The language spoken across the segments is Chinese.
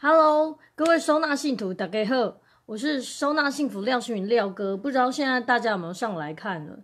Hello，各位收纳信徒大家好，我是收纳幸福廖世廖哥。不知道现在大家有没有上来看了？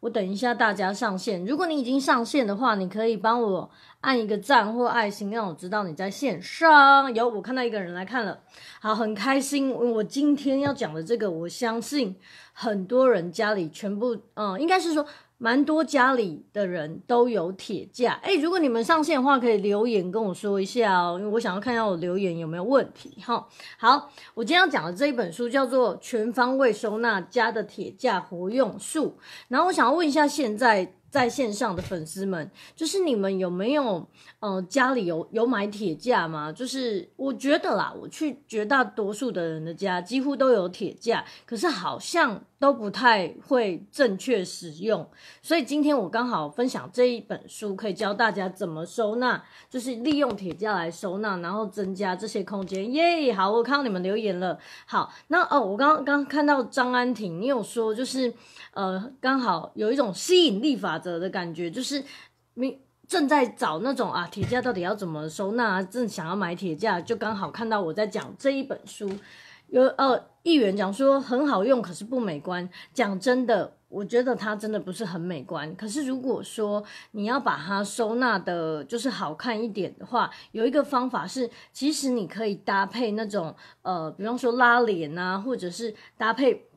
我等一下大家上线。如果你已经上线的话，你可以帮我按一个赞或爱心，让我知道你在线上。有，我看到一个人来看了，好，很开心。我今天要讲的这个，我相信很多人家里全部，嗯，应该是说。蛮多家里的人都有铁架，哎，如果你们上线的话，可以留言跟我说一下哦，因为我想要看一下我留言有没有问题哈。好，我今天要讲的这一本书叫做《全方位收纳家的铁架活用术》，然后我想要问一下现在在线上的粉丝们，就是你们有没有，呃，家里有有买铁架吗？就是我觉得啦，我去绝大多数的人的家几乎都有铁架，可是好像。都不太会正确使用，所以今天我刚好分享这一本书，可以教大家怎么收纳，就是利用铁架来收纳，然后增加这些空间。耶，好，我看到你们留言了。好，那哦，我刚刚刚看到张安婷，你有说就是，呃，刚好有一种吸引力法则的感觉，就是你正在找那种啊铁架到底要怎么收纳，正想要买铁架，就刚好看到我在讲这一本书，有呃，议员讲说很好用，可是不美观。讲真的，我觉得它真的不是很美观。可是如果说你要把它收纳的，就是好看一点的话，有一个方法是，其实你可以搭配那种呃，比方说拉链啊，或者是搭配。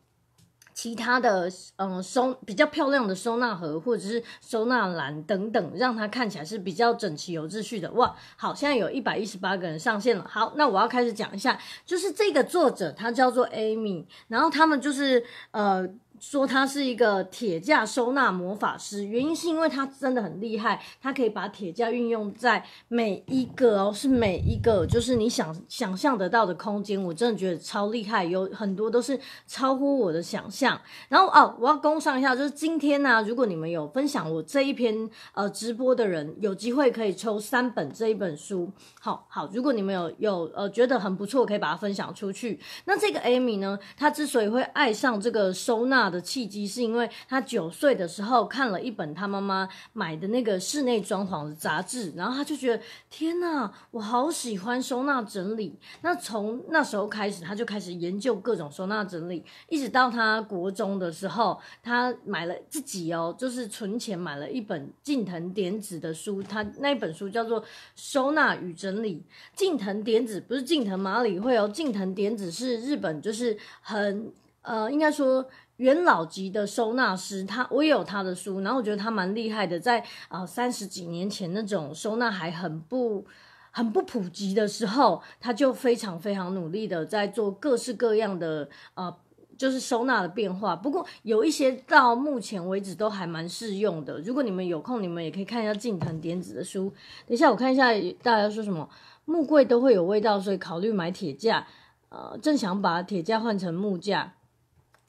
其他的，嗯，收比较漂亮的收纳盒或者是收纳篮等等，让它看起来是比较整齐有秩序的。哇，好，现在有一百一十八个人上线了。好，那我要开始讲一下，就是这个作者他叫做 Amy，然后他们就是呃。说他是一个铁架收纳魔法师，原因是因为他真的很厉害，他可以把铁架运用在每一个哦，是每一个就是你想想象得到的空间，我真的觉得超厉害，有很多都是超乎我的想象。然后哦，我要工上一下，就是今天呢，如果你们有分享我这一篇呃直播的人，有机会可以抽三本这一本书。好好，如果你们有有呃觉得很不错，可以把它分享出去。那这个 Amy 呢，她之所以会爱上这个收纳。的契机是因为他九岁的时候看了一本他妈妈买的那个室内装潢的杂志，然后他就觉得天呐，我好喜欢收纳整理。那从那时候开始，他就开始研究各种收纳整理，一直到他国中的时候，他买了自己哦，就是存钱买了一本近藤典子的书，他那一本书叫做《收纳与整理》。近藤典子不是近藤麻里惠哦，近藤典子是日本，就是很呃，应该说。元老级的收纳师，他我也有他的书，然后我觉得他蛮厉害的，在啊三十几年前那种收纳还很不很不普及的时候，他就非常非常努力的在做各式各样的呃就是收纳的变化。不过有一些到目前为止都还蛮适用的。如果你们有空，你们也可以看一下近藤点子的书。等一下我看一下大家说什么。木柜都会有味道，所以考虑买铁架。呃，正想把铁架换成木架。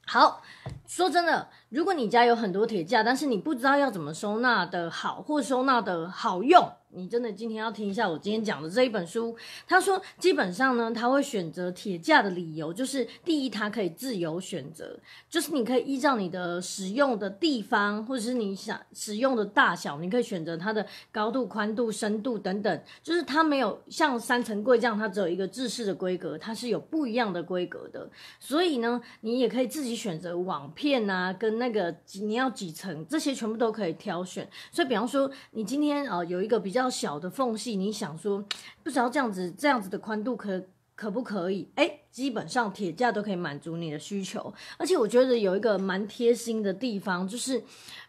好说真的，如果你家有很多铁架，但是你不知道要怎么收纳的好，或收纳的好用。你真的今天要听一下我今天讲的这一本书。他说，基本上呢，他会选择铁架的理由就是，第一，它可以自由选择，就是你可以依照你的使用的地方或者是你想使用的大小，你可以选择它的高度、宽度、深度等等。就是它没有像三层柜这样，它只有一个制式的规格，它是有不一样的规格的。所以呢，你也可以自己选择网片啊，跟那个你要几层，这些全部都可以挑选。所以，比方说你今天呃有一个比较。小的缝隙，你想说，不知道这样子这样子的宽度可可不可以？哎，基本上铁架都可以满足你的需求。而且我觉得有一个蛮贴心的地方，就是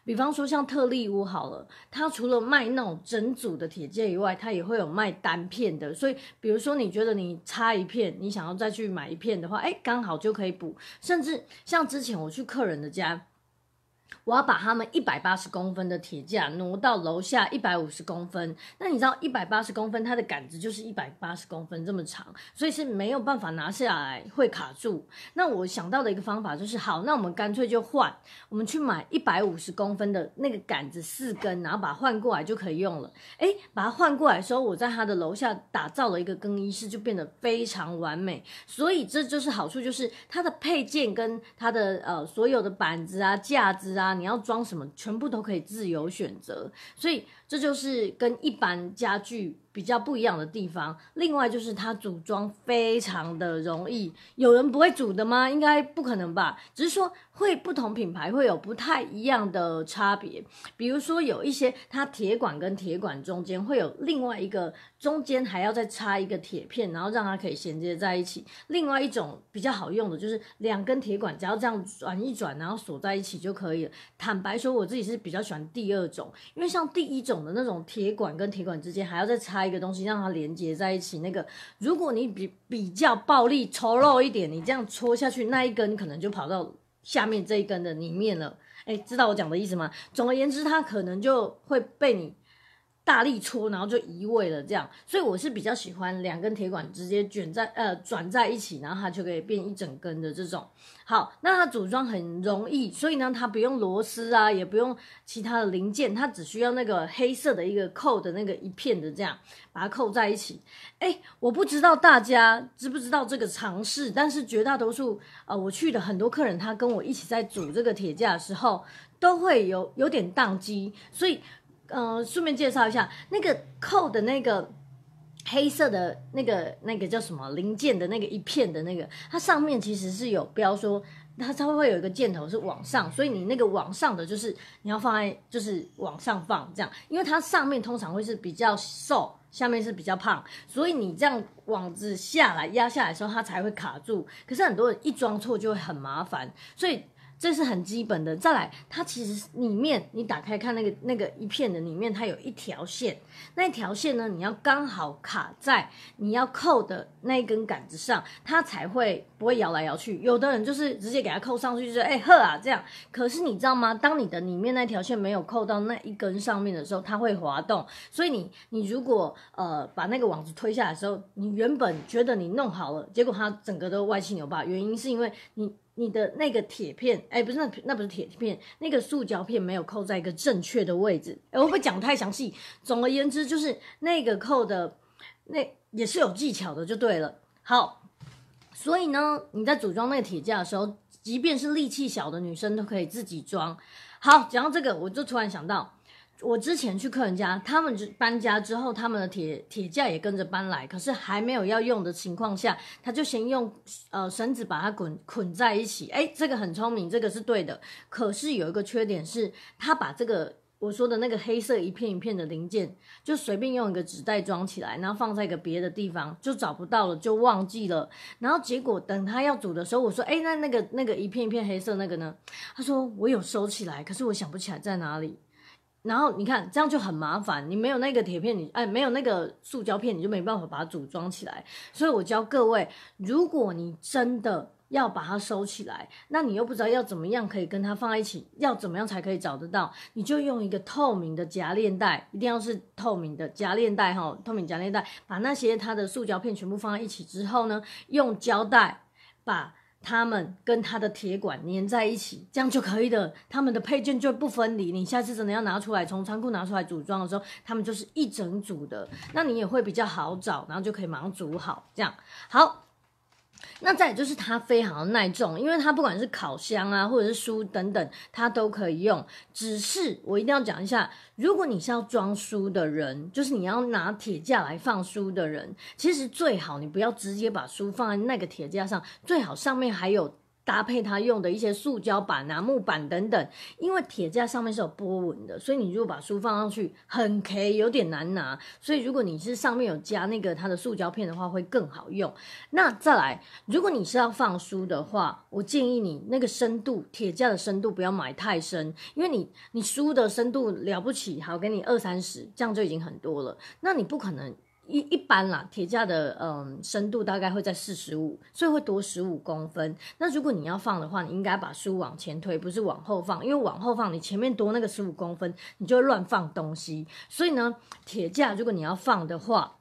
比方说像特丽屋好了，它除了卖那种整组的铁架以外，它也会有卖单片的。所以比如说你觉得你插一片，你想要再去买一片的话，哎，刚好就可以补。甚至像之前我去客人的家。我要把他们一百八十公分的铁架挪到楼下一百五十公分。那你知道一百八十公分，它的杆子就是一百八十公分这么长，所以是没有办法拿下来会卡住。那我想到的一个方法就是，好，那我们干脆就换，我们去买一百五十公分的那个杆子四根，然后把它换过来就可以用了。哎，把它换过来时候，我在他的楼下打造了一个更衣室，就变得非常完美。所以这就是好处，就是它的配件跟它的呃所有的板子啊架子。啊！你要装什么，全部都可以自由选择，所以。这就是跟一般家具比较不一样的地方。另外就是它组装非常的容易，有人不会组的吗？应该不可能吧。只是说会不同品牌会有不太一样的差别。比如说有一些它铁管跟铁管中间会有另外一个中间还要再插一个铁片，然后让它可以衔接在一起。另外一种比较好用的就是两根铁管，只要这样转一转，然后锁在一起就可以了。坦白说，我自己是比较喜欢第二种，因为像第一种。那种铁管跟铁管之间还要再插一个东西，让它连接在一起。那个，如果你比比较暴力抽肉一点，你这样戳下去，那一根可能就跑到下面这一根的里面了。哎，知道我讲的意思吗？总而言之，它可能就会被你。大力搓，然后就移位了，这样。所以我是比较喜欢两根铁管直接卷在呃转在一起，然后它就可以变一整根的这种。好，那它组装很容易，所以呢它不用螺丝啊，也不用其他的零件，它只需要那个黑色的一个扣的那个一片的这样把它扣在一起。哎，我不知道大家知不知道这个常识，但是绝大多数呃我去的很多客人，他跟我一起在组这个铁架的时候都会有有点宕机，所以。嗯，顺便介绍一下那个扣的那个黑色的那个那个叫什么零件的那个一片的那个，它上面其实是有标说它它会有一个箭头是往上，所以你那个往上的就是你要放在就是往上放这样，因为它上面通常会是比较瘦，下面是比较胖，所以你这样网子下来压下来的时候，它才会卡住。可是很多人一装错就会很麻烦，所以。这是很基本的，再来，它其实里面你打开看那个那个一片的里面，它有一条线，那条线呢，你要刚好卡在你要扣的那一根杆子上，它才会。不会摇来摇去，有的人就是直接给它扣上去，就是哎呵啊，这样。”可是你知道吗？当你的里面那条线没有扣到那一根上面的时候，它会滑动。所以你你如果呃把那个网子推下来的时候，你原本觉得你弄好了，结果它整个都歪七扭八。原因是因为你你的那个铁片，哎，不是那那不是铁片，那个塑胶片没有扣在一个正确的位置。哎，我不讲太详细。总而言之，就是那个扣的那也是有技巧的，就对了。好。所以呢，你在组装那个铁架的时候，即便是力气小的女生都可以自己装。好，讲到这个，我就突然想到，我之前去客人家，他们搬家之后，他们的铁铁架也跟着搬来，可是还没有要用的情况下，他就先用呃绳子把它捆捆在一起。哎，这个很聪明，这个是对的。可是有一个缺点是，他把这个。我说的那个黑色一片一片的零件，就随便用一个纸袋装起来，然后放在一个别的地方，就找不到了，就忘记了。然后结果等他要煮的时候，我说：“哎，那那个那个一片一片黑色那个呢？”他说：“我有收起来，可是我想不起来在哪里。”然后你看，这样就很麻烦。你没有那个铁片，你哎，没有那个塑胶片，你就没办法把它组装起来。所以我教各位，如果你真的。要把它收起来，那你又不知道要怎么样可以跟它放在一起，要怎么样才可以找得到？你就用一个透明的夹链袋，一定要是透明的夹链袋哈，透明夹链袋，把那些它的塑胶片全部放在一起之后呢，用胶带把它们跟它的铁管粘在一起，这样就可以的，它们的配件就不分离。你下次真的要拿出来，从仓库拿出来组装的时候，它们就是一整组的，那你也会比较好找，然后就可以马上组好，这样好。那再就是它非常的耐重，因为它不管是烤箱啊，或者是书等等，它都可以用。只是我一定要讲一下，如果你是要装书的人，就是你要拿铁架来放书的人，其实最好你不要直接把书放在那个铁架上，最好上面还有。搭配它用的一些塑胶板啊、木板等等，因为铁架上面是有波纹的，所以你如果把书放上去很可以，有点难拿。所以如果你是上面有加那个它的塑胶片的话，会更好用。那再来，如果你是要放书的话，我建议你那个深度铁架的深度不要买太深，因为你你书的深度了不起，好给你二三十，这样就已经很多了。那你不可能。一一般啦，铁架的嗯深度大概会在四十五，所以会多十五公分。那如果你要放的话，你应该把书往前推，不是往后放，因为往后放你前面多那个十五公分，你就乱放东西。所以呢，铁架如果你要放的话。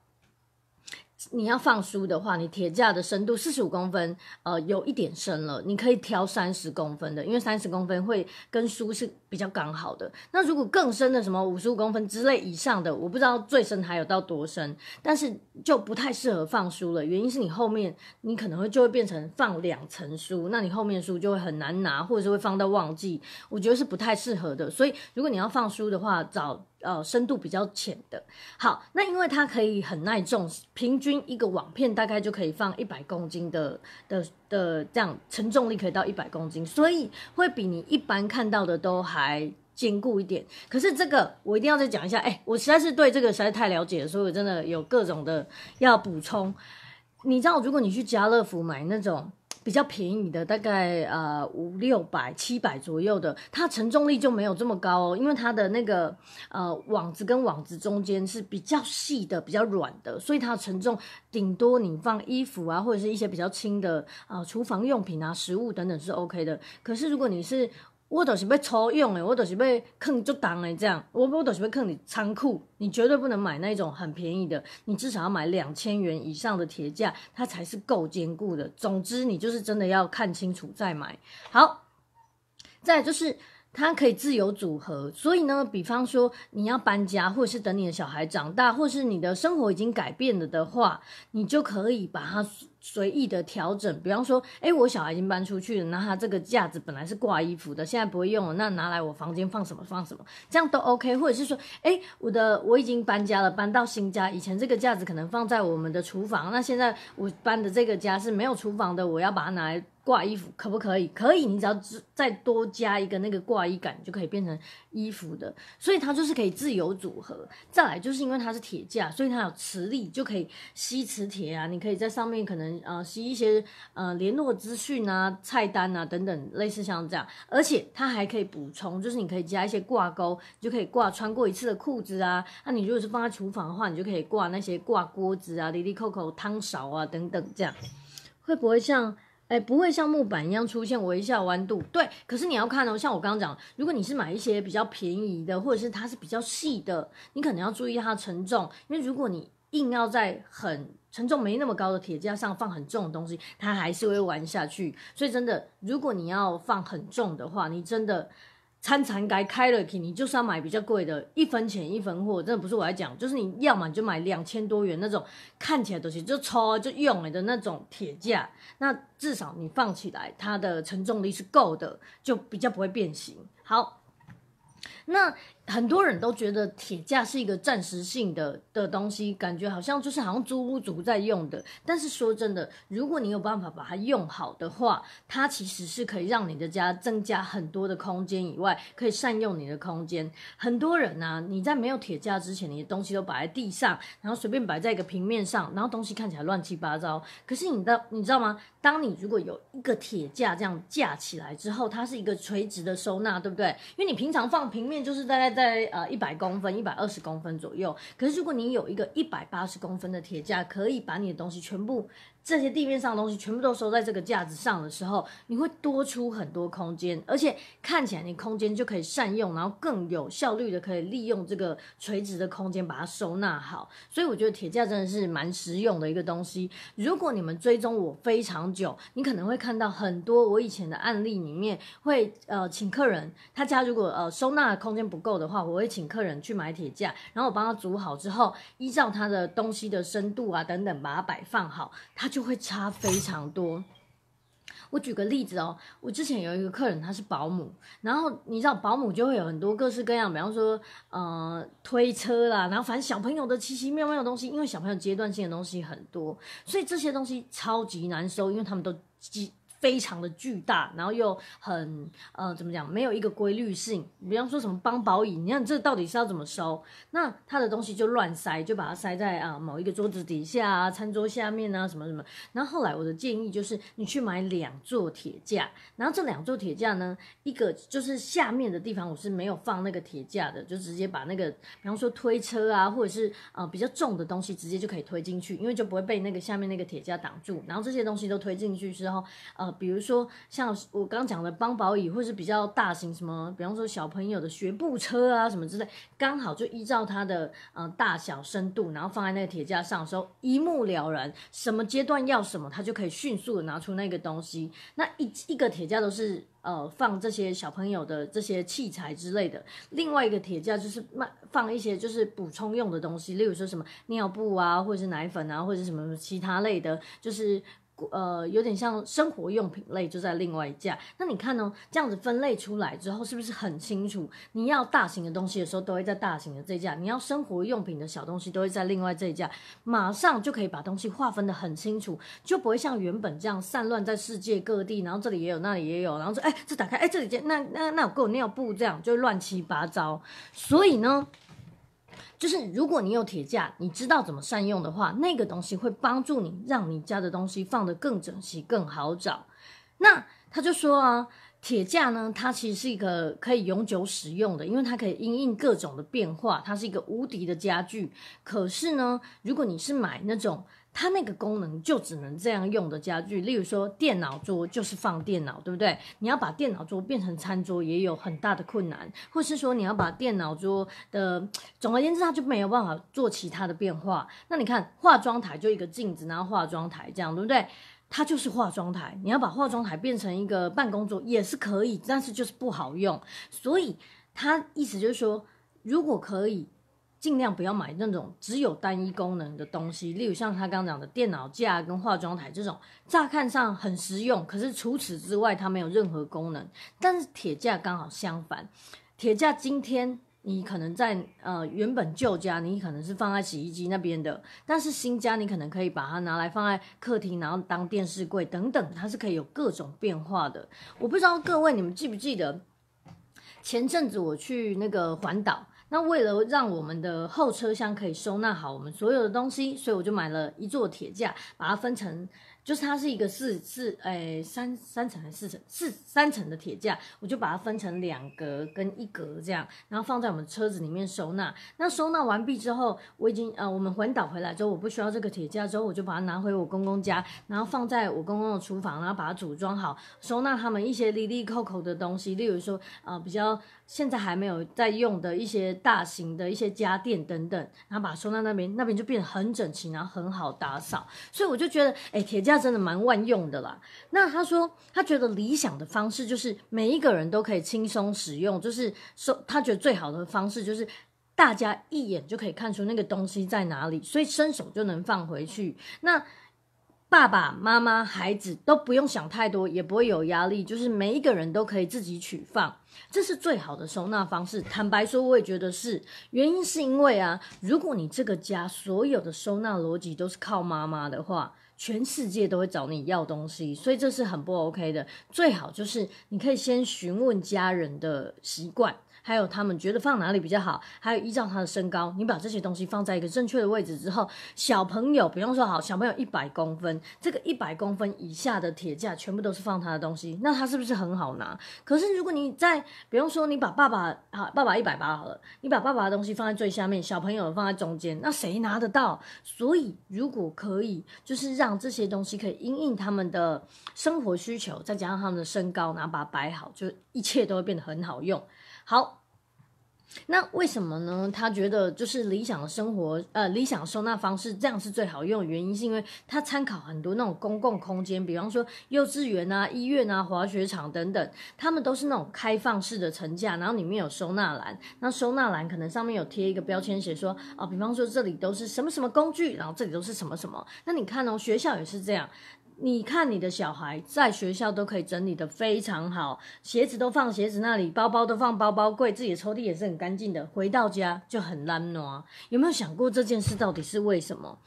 你要放书的话，你铁架的深度四十五公分，呃，有一点深了。你可以挑三十公分的，因为三十公分会跟书是比较刚好的。那如果更深的，什么五十五公分之类以上的，我不知道最深还有到多深，但是就不太适合放书了。原因是你后面你可能会就会变成放两层书，那你后面书就会很难拿，或者是会放到忘记，我觉得是不太适合的。所以如果你要放书的话，找。呃，深度比较浅的，好，那因为它可以很耐重，平均一个网片大概就可以放一百公斤的的的这样承重力可以到一百公斤，所以会比你一般看到的都还坚固一点。可是这个我一定要再讲一下，哎，我实在是对这个实在太了解，所以我真的有各种的要补充。你知道，如果你去家乐福买那种。比较便宜的，大概呃五六百、七百左右的，它承重力就没有这么高哦，因为它的那个呃网子跟网子中间是比较细的、比较软的，所以它承重顶多你放衣服啊，或者是一些比较轻的啊厨房用品啊、食物等等是 OK 的。可是如果你是我都是被抽用的，我都是被坑就当诶这样，我我都是被坑。你仓库，你绝对不能买那种很便宜的，你至少要买两千元以上的铁架，它才是够坚固的。总之，你就是真的要看清楚再买。好，再就是它可以自由组合，所以呢，比方说你要搬家，或者是等你的小孩长大，或是你的生活已经改变了的话，你就可以把它。随意的调整，比方说，哎，我小孩已经搬出去了，那他这个架子本来是挂衣服的，现在不会用了，那拿来我房间放什么放什么，这样都 OK。或者是说，哎，我的我已经搬家了，搬到新家，以前这个架子可能放在我们的厨房，那现在我搬的这个家是没有厨房的，我要把它拿来。挂衣服可不可以？可以，你只要再再多加一个那个挂衣杆，就可以变成衣服的。所以它就是可以自由组合。再来就是因为它是铁架，所以它有磁力，就可以吸磁铁啊。你可以在上面可能呃吸一些呃联络资讯啊、菜单啊等等，类似像这样。而且它还可以补充，就是你可以加一些挂钩，你就可以挂穿过一次的裤子啊。那你如果是放在厨房的话，你就可以挂那些挂锅子啊、滴滴扣扣、汤勺啊等等这样。会不会像？哎，不会像木板一样出现微小弯度。对，可是你要看哦，像我刚刚讲，如果你是买一些比较便宜的，或者是它是比较细的，你可能要注意它承重，因为如果你硬要在很承重没那么高的铁架上放很重的东西，它还是会弯下去。所以真的，如果你要放很重的话，你真的。餐餐盖开了，你就是要买比较贵的，一分钱一分货。真的不是我在讲，就是你要嘛你就买两千多元那种看起来都西就抽就用了的那种铁架，那至少你放起来它的承重力是够的，就比较不会变形。好，那。很多人都觉得铁架是一个暂时性的的东西，感觉好像就是好像租屋族在用的。但是说真的，如果你有办法把它用好的话，它其实是可以让你的家增加很多的空间以外，可以善用你的空间。很多人呢，你在没有铁架之前，你的东西都摆在地上，然后随便摆在一个平面上，然后东西看起来乱七八糟。可是你的你知道吗？当你如果有一个铁架这样架起来之后，它是一个垂直的收纳，对不对？因为你平常放平面就是在在。在呃一百公分、一百二十公分左右，可是如果你有一个一百八十公分的铁架，可以把你的东西全部。这些地面上的东西全部都收在这个架子上的时候，你会多出很多空间，而且看起来你空间就可以善用，然后更有效率的可以利用这个垂直的空间把它收纳好。所以我觉得铁架真的是蛮实用的一个东西。如果你们追踪我非常久，你可能会看到很多我以前的案例里面会呃请客人，他家如果呃收纳的空间不够的话，我会请客人去买铁架，然后我帮他组好之后，依照他的东西的深度啊等等把它摆放好，他。就会差非常多。我举个例子哦，我之前有一个客人，他是保姆，然后你知道保姆就会有很多各式各样，比方说呃推车啦，然后反正小朋友的奇奇妙妙的东西，因为小朋友阶段性的东西很多，所以这些东西超级难收，因为他们都非常的巨大，然后又很呃，怎么讲？没有一个规律性。比方说什么邦宝椅，你看这到底是要怎么收？那他的东西就乱塞，就把它塞在啊某一个桌子底下、啊、餐桌下面啊什么什么。然后后来我的建议就是，你去买两座铁架。然后这两座铁架呢，一个就是下面的地方我是没有放那个铁架的，就直接把那个比方说推车啊，或者是啊比较重的东西直接就可以推进去，因为就不会被那个下面那个铁架挡住。然后这些东西都推进去之后，呃。比如说像我刚讲的邦宝椅，或是比较大型什么，比方说小朋友的学步车啊什么之类，刚好就依照它的呃大小深度，然后放在那个铁架上的时候，一目了然，什么阶段要什么，他就可以迅速的拿出那个东西。那一一个铁架都是呃放这些小朋友的这些器材之类的，另外一个铁架就是卖放一些就是补充用的东西，例如说什么尿布啊，或者是奶粉啊，或者什么其他类的，就是。呃，有点像生活用品类就在另外一架。那你看哦，这样子分类出来之后，是不是很清楚？你要大型的东西的时候，都会在大型的这一架；你要生活用品的小东西，都会在另外这一架。马上就可以把东西划分的很清楚，就不会像原本这样散乱在世界各地，然后这里也有，那里也有，然后说，哎，这打开，哎，这里间那那那有够尿布，这样就乱七八糟。所以呢。就是如果你有铁架，你知道怎么善用的话，那个东西会帮助你，让你家的东西放得更整齐、更好找。那他就说啊，铁架呢，它其实是一个可以永久使用的，因为它可以因应各种的变化，它是一个无敌的家具。可是呢，如果你是买那种。它那个功能就只能这样用的家具，例如说电脑桌就是放电脑，对不对？你要把电脑桌变成餐桌，也有很大的困难，或是说你要把电脑桌的，总而言之，它就没有办法做其他的变化。那你看化妆台就一个镜子，然后化妆台这样，对不对？它就是化妆台，你要把化妆台变成一个办公桌也是可以，但是就是不好用。所以它意思就是说，如果可以。尽量不要买那种只有单一功能的东西，例如像他刚刚讲的电脑架跟化妆台这种，乍看上很实用，可是除此之外它没有任何功能。但是铁架刚好相反，铁架今天你可能在呃原本旧家，你可能是放在洗衣机那边的，但是新家你可能可以把它拿来放在客厅，然后当电视柜等等，它是可以有各种变化的。我不知道各位你们记不记得前阵子我去那个环岛。那为了让我们的后车厢可以收纳好我们所有的东西，所以我就买了一座铁架，把它分成，就是它是一个四四诶三三层还是四层四三层的铁架，我就把它分成两格跟一格这样，然后放在我们车子里面收纳。那收纳完毕之后，我已经呃我们环岛回来之后，我不需要这个铁架之后，我就把它拿回我公公家，然后放在我公公的厨房，然后把它组装好，收纳他们一些 l i 扣扣的东西，例如说呃比较。现在还没有在用的一些大型的一些家电等等，然后把它收到那边，那边就变得很整齐，然后很好打扫。所以我就觉得，哎，铁架真的蛮万用的啦。那他说，他觉得理想的方式就是每一个人都可以轻松使用，就是收。他觉得最好的方式就是大家一眼就可以看出那个东西在哪里，所以伸手就能放回去。那爸爸妈妈、孩子都不用想太多，也不会有压力，就是每一个人都可以自己取放。这是最好的收纳方式。坦白说，我也觉得是原因，是因为啊，如果你这个家所有的收纳逻辑都是靠妈妈的话，全世界都会找你要东西，所以这是很不 OK 的。最好就是你可以先询问家人的习惯。还有他们觉得放哪里比较好，还有依照他的身高，你把这些东西放在一个正确的位置之后，小朋友不用说好，小朋友一百公分，这个一百公分以下的铁架全部都是放他的东西，那他是不是很好拿？可是如果你在，不用说你把爸爸啊，爸爸一百八好了，你把爸爸的东西放在最下面，小朋友放在中间，那谁拿得到？所以如果可以，就是让这些东西可以因应他们的生活需求，再加上他们的身高，然后把它摆好，就一切都会变得很好用。好，那为什么呢？他觉得就是理想的生活，呃，理想收纳方式这样是最好用。原因是因为他参考很多那种公共空间，比方说幼稚园啊、医院啊、滑雪场等等，他们都是那种开放式的层架，然后里面有收纳篮。那收纳篮可能上面有贴一个标签，写说啊，比方说这里都是什么什么工具，然后这里都是什么什么。那你看哦，学校也是这样。你看，你的小孩在学校都可以整理的非常好，鞋子都放鞋子那里，包包都放包包柜，自己的抽屉也是很干净的，回到家就很乱拿有没有想过这件事到底是为什么？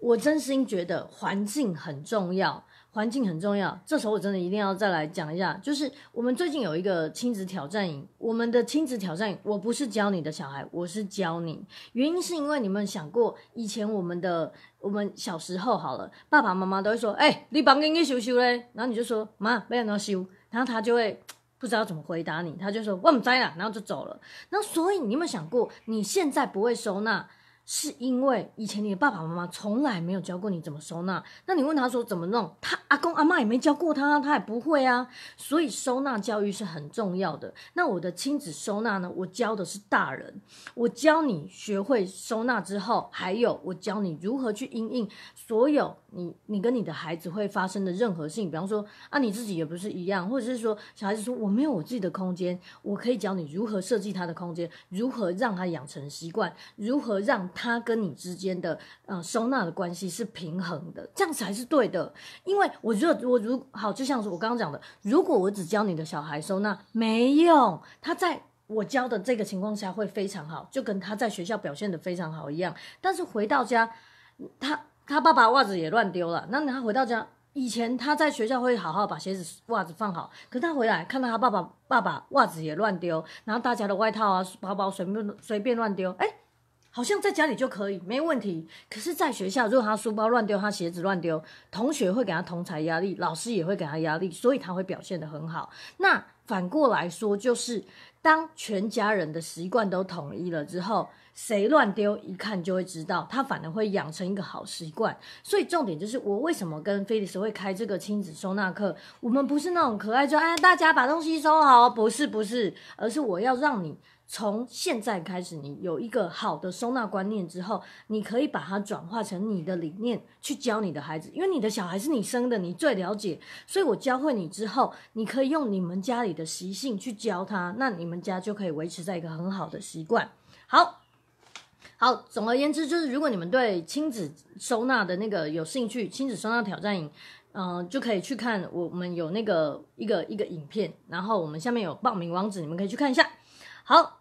我真心觉得环境很重要。环境很重要，这时候我真的一定要再来讲一下，就是我们最近有一个亲子挑战营，我们的亲子挑战营，我不是教你的小孩，我是教你，原因是因为你们想过以前我们的我们小时候好了，爸爸妈妈都会说，哎，你帮个你修修嘞，然后你就说妈没有那修，然后他就会不知道怎么回答你，他就说我不在了，然后就走了，那所以你有没有想过你现在不会收纳，是因为以前你的爸爸妈妈从来没有教过你怎么收纳，那你问他说怎么弄？他阿公阿妈也没教过他，他也不会啊。所以收纳教育是很重要的。那我的亲子收纳呢？我教的是大人，我教你学会收纳之后，还有我教你如何去应应所有你你跟你的孩子会发生的任何事情。比方说啊，你自己也不是一样，或者是说小孩子说我没有我自己的空间，我可以教你如何设计他的空间，如何让他养成习惯，如何让。他跟你之间的嗯收纳的关系是平衡的，这样才是对的。因为我觉得我如好，就像是我刚刚讲的，如果我只教你的小孩收纳没用，他在我教的这个情况下会非常好，就跟他在学校表现的非常好一样。但是回到家，他他爸爸袜子也乱丢了，那他回到家以前他在学校会好好把鞋子袜子放好，可他回来看到他爸爸爸爸袜子也乱丢，然后大家的外套啊、包包随便随便乱丢，哎。好像在家里就可以没问题，可是，在学校如果他书包乱丢，他鞋子乱丢，同学会给他同才压力，老师也会给他压力，所以他会表现得很好。那反过来说，就是当全家人的习惯都统一了之后，谁乱丢，一看就会知道，他反而会养成一个好习惯。所以重点就是，我为什么跟菲利斯会开这个亲子收纳课？我们不是那种可爱，就哎大家把东西收好，不是不是，而是我要让你。从现在开始，你有一个好的收纳观念之后，你可以把它转化成你的理念去教你的孩子，因为你的小孩是你生的，你最了解，所以我教会你之后，你可以用你们家里的习性去教他，那你们家就可以维持在一个很好的习惯。好好，总而言之，就是如果你们对亲子收纳的那个有兴趣，亲子收纳挑战营，嗯，就可以去看我们有那个一个一个影片，然后我们下面有报名网址，你们可以去看一下。好。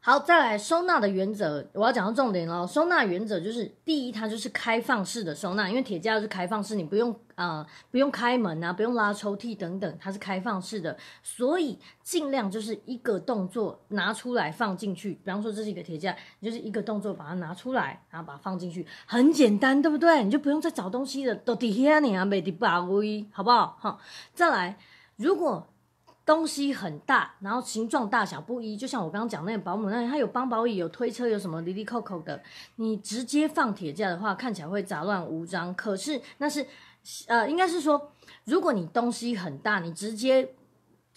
好，再来收纳的原则，我要讲到重点喽。收纳原则就是，第一，它就是开放式的收纳，因为铁架是开放式，你不用啊，不用开门啊，不用拉抽屉等等，它是开放式的，所以尽量就是一个动作拿出来放进去。比方说这是一个铁架，你就是一个动作把它拿出来，然后把它放进去，很简单，对不对？你就不用再找东西了。d 底下你 h 没得把位，好不好？哈，再来，如果。东西很大，然后形状大小不一，就像我刚刚讲那个保姆那里，他有帮保椅、有推车、有什么里里扣扣的。你直接放铁架的话，看起来会杂乱无章。可是那是，呃，应该是说，如果你东西很大，你直接。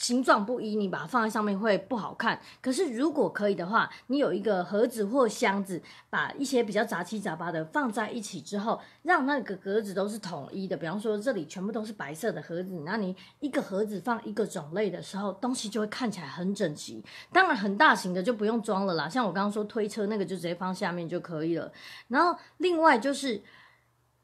形状不一，你把它放在上面会不好看。可是如果可以的话，你有一个盒子或箱子，把一些比较杂七杂八的放在一起之后，让那个格子都是统一的。比方说，这里全部都是白色的盒子，那你一个盒子放一个种类的时候，东西就会看起来很整齐。当然，很大型的就不用装了啦。像我刚刚说推车那个，就直接放下面就可以了。然后另外就是，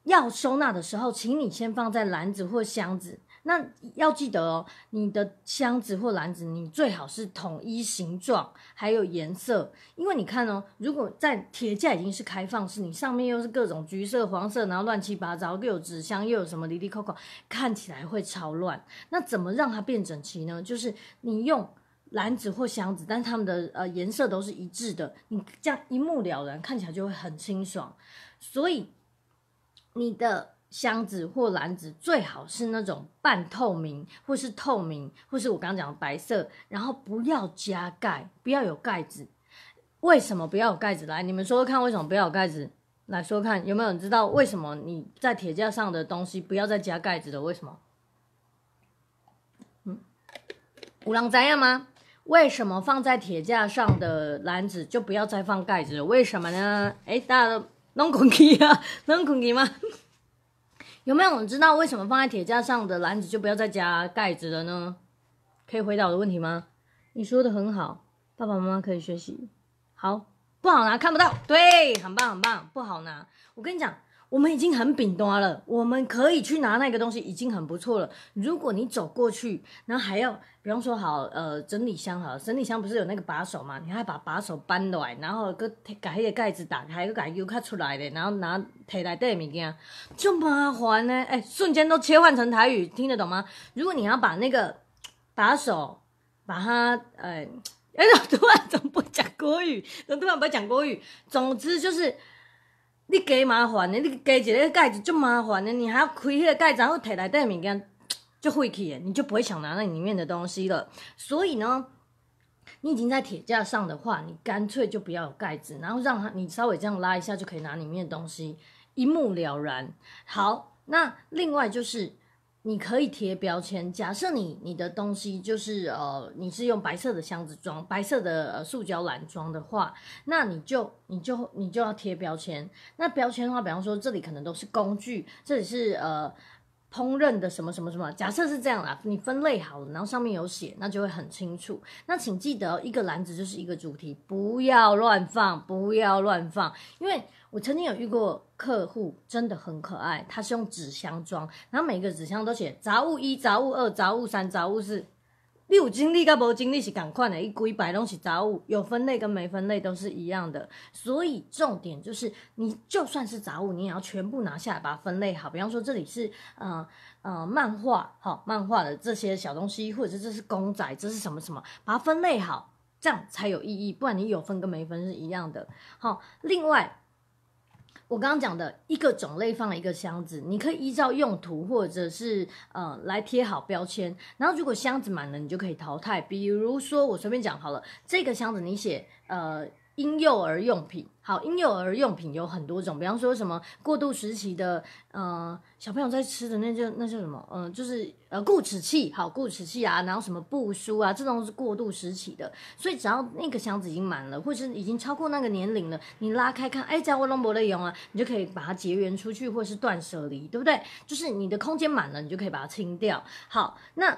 要收纳的时候，请你先放在篮子或箱子。那要记得哦，你的箱子或篮子，你最好是统一形状，还有颜色。因为你看哦，如果在铁架已经是开放式，你上面又是各种橘色、黄色，然后乱七八糟，又有纸箱，又有什么里里扣扣，看起来会超乱。那怎么让它变整齐呢？就是你用篮子或箱子，但它们的呃颜色都是一致的，你这样一目了然，看起来就会很清爽。所以你的。箱子或篮子最好是那种半透明或是透明，或是我刚刚讲的白色，然后不要加盖，不要有盖子。为什么不要有盖子？来，你们说说看，为什么不要有盖子？来说看有没有人知道为什么你在铁架上的东西不要再加盖子的？为什么？嗯，五郎在吗？为什么放在铁架上的篮子就不要再放盖子？了？为什么呢？哎，大家都弄空气啊，弄空气吗？有没有人知道为什么放在铁架上的篮子就不要再加盖子了呢？可以回答我的问题吗？你说的很好，爸爸妈妈可以学习。好，不好拿，看不到。对，很棒很棒，不好拿。我跟你讲。我们已经很顶端了，我们可以去拿那个东西已经很不错了。如果你走过去，然后还要，比方说，好，呃，整理箱好，整理箱不是有那个把手嘛？你还把把手搬来，然后佫把那个盖子打开，佫把 U 卡出来的，然后拿摕来台物件，就麻烦呢。哎，瞬间都切换成台语，听得懂吗？如果你要把那个把手，把它，哎，哎，突然怎么不讲国语？突然不讲国语。总之就是。你加麻烦呢？你加一个盖子就麻烦呢，你还要开那个盖子，然后提在袋物件，就费气你就不会想拿那里面的东西了。所以呢，你已经在铁架上的话，你干脆就不要有盖子，然后让它你稍微这样拉一下就可以拿里面的东西，一目了然。好，那另外就是。你可以贴标签。假设你你的东西就是呃，你是用白色的箱子装，白色的塑胶篮装的话，那你就你就你就要贴标签。那标签的话，比方说这里可能都是工具，这里是呃烹饪的什么什么什么。假设是这样啦，你分类好了，然后上面有写，那就会很清楚。那请记得，一个篮子就是一个主题，不要乱放，不要乱放，因为。我曾经有遇过客户，真的很可爱。他是用纸箱装，然后每个纸箱都写杂物一、杂物二、杂物三、杂物四。你有精力跟不？精力是赶快的，一堆摆东西杂物，有分类跟没分类都是一样的。所以重点就是，你就算是杂物，你也要全部拿下来，把它分类好。比方说这里是呃呃漫画，好漫画的这些小东西，或者这是公仔，这是什么什么，把它分类好，这样才有意义。不然你有分跟没分是一样的。好，另外。我刚刚讲的一个种类放一个箱子，你可以依照用途或者是呃来贴好标签，然后如果箱子满了，你就可以淘汰。比如说，我随便讲好了，这个箱子你写呃。婴幼儿用品好，婴幼儿用品有很多种，比方说什么过渡时期的，呃，小朋友在吃的那叫那叫什么？嗯，就是呃固齿器，好固齿器啊，然后什么布书啊，这种是过渡时期的。所以只要那个箱子已经满了，或是已经超过那个年龄了，你拉开看，哎，杂物弄不了一啊，你就可以把它结缘出去，或是断舍离，对不对？就是你的空间满了，你就可以把它清掉。好，那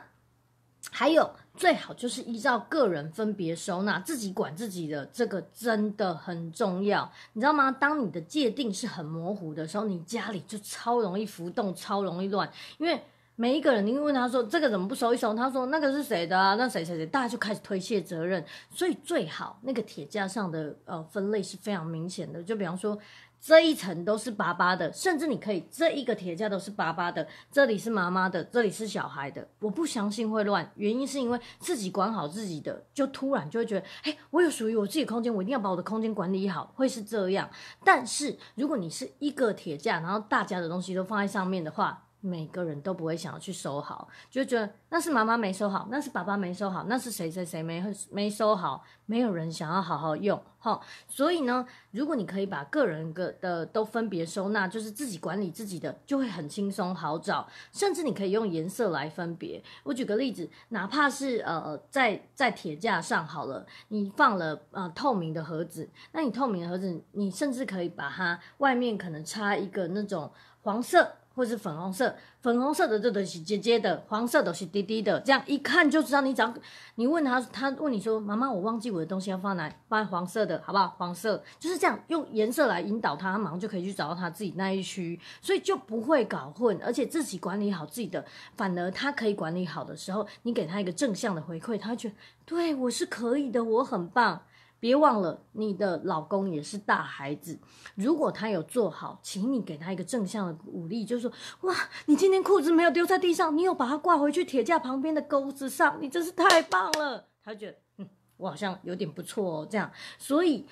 还有。最好就是依照个人分别收纳，自己管自己的这个真的很重要，你知道吗？当你的界定是很模糊的时候，你家里就超容易浮动，超容易乱，因为每一个人，你问他说这个怎么不收一收，他说那个是谁的啊？那谁谁谁，大家就开始推卸责任，所以最好那个铁架上的呃分类是非常明显的，就比方说。这一层都是巴巴的，甚至你可以这一个铁架都是巴巴的，这里是妈妈的，这里是小孩的，我不相信会乱。原因是因为自己管好自己的，就突然就会觉得，哎，我有属于我自己空间，我一定要把我的空间管理好，会是这样。但是如果你是一个铁架，然后大家的东西都放在上面的话，每个人都不会想要去收好，就觉得那是妈妈没收好，那是爸爸没收好，那是谁谁谁没没收好，没有人想要好好用哈。所以呢，如果你可以把个人个的都分别收纳，就是自己管理自己的，就会很轻松好找。甚至你可以用颜色来分别。我举个例子，哪怕是呃在在铁架上好了，你放了呃透明的盒子，那你透明的盒子，你甚至可以把它外面可能插一个那种黄色。或是粉红色，粉红色的这都是姐姐的，黄色都是滴滴的，这样一看就知道你找。你问他，他问你说：“妈妈，我忘记我的东西要放哪？放黄色的，好不好？”黄色就是这样，用颜色来引导他，马上就可以去找到他自己那一区，所以就不会搞混，而且自己管理好自己的，反而他可以管理好的时候，你给他一个正向的回馈，他觉得对我是可以的，我很棒。别忘了，你的老公也是大孩子。如果他有做好，请你给他一个正向的鼓励，就是说：“哇，你今天裤子没有丢在地上，你有把它挂回去铁架旁边的钩子上，你真是太棒了。”他觉得，嗯，我好像有点不错哦。这样，所以，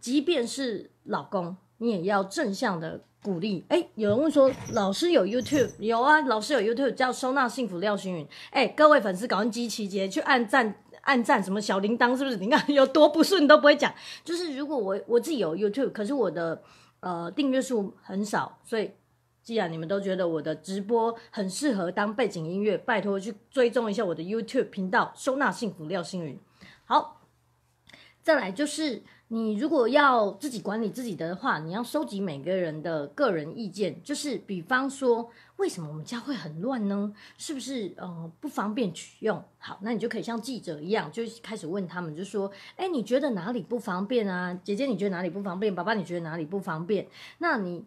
即便是老公，你也要正向的鼓励。哎，有人问说，老师有 YouTube？有啊，老师有 YouTube，叫收纳幸福廖星云。哎，各位粉丝搞完七夕节，去按赞。按赞什么小铃铛是不是？你看有多不顺你都不会讲。就是如果我我自己有 YouTube，可是我的呃订阅数很少，所以既然你们都觉得我的直播很适合当背景音乐，拜托去追踪一下我的 YouTube 频道，收纳幸福廖星云。好，再来就是你如果要自己管理自己的话，你要收集每个人的个人意见，就是比方说。为什么我们家会很乱呢？是不是呃不方便取用？好，那你就可以像记者一样，就开始问他们，就说：“哎，你觉得哪里不方便啊？姐姐你觉得哪里不方便？爸爸你觉得哪里不方便？那你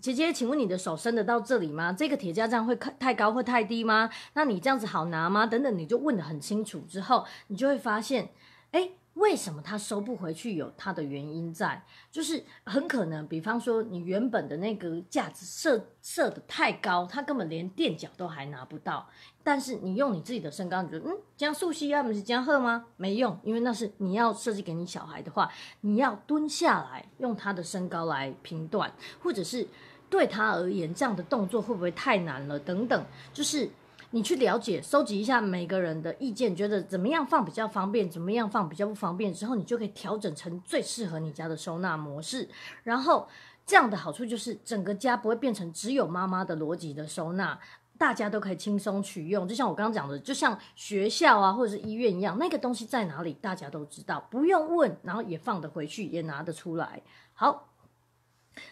姐姐，请问你的手伸得到这里吗？这个铁架这样会太高或太低吗？那你这样子好拿吗？等等，你就问得很清楚之后，你就会发现，哎。”为什么他收不回去？有他的原因在，就是很可能，比方说你原本的那个价值设设的太高，他根本连垫脚都还拿不到。但是你用你自己的身高，你觉得，嗯，江素汐要么是江鹤吗？没用，因为那是你要设计给你小孩的话，你要蹲下来，用他的身高来评断，或者是对他而言，这样的动作会不会太难了？等等，就是。你去了解、收集一下每个人的意见，觉得怎么样放比较方便，怎么样放比较不方便，之后你就可以调整成最适合你家的收纳模式。然后这样的好处就是，整个家不会变成只有妈妈的逻辑的收纳，大家都可以轻松取用。就像我刚刚讲的，就像学校啊或者是医院一样，那个东西在哪里，大家都知道，不用问，然后也放得回去，也拿得出来。好，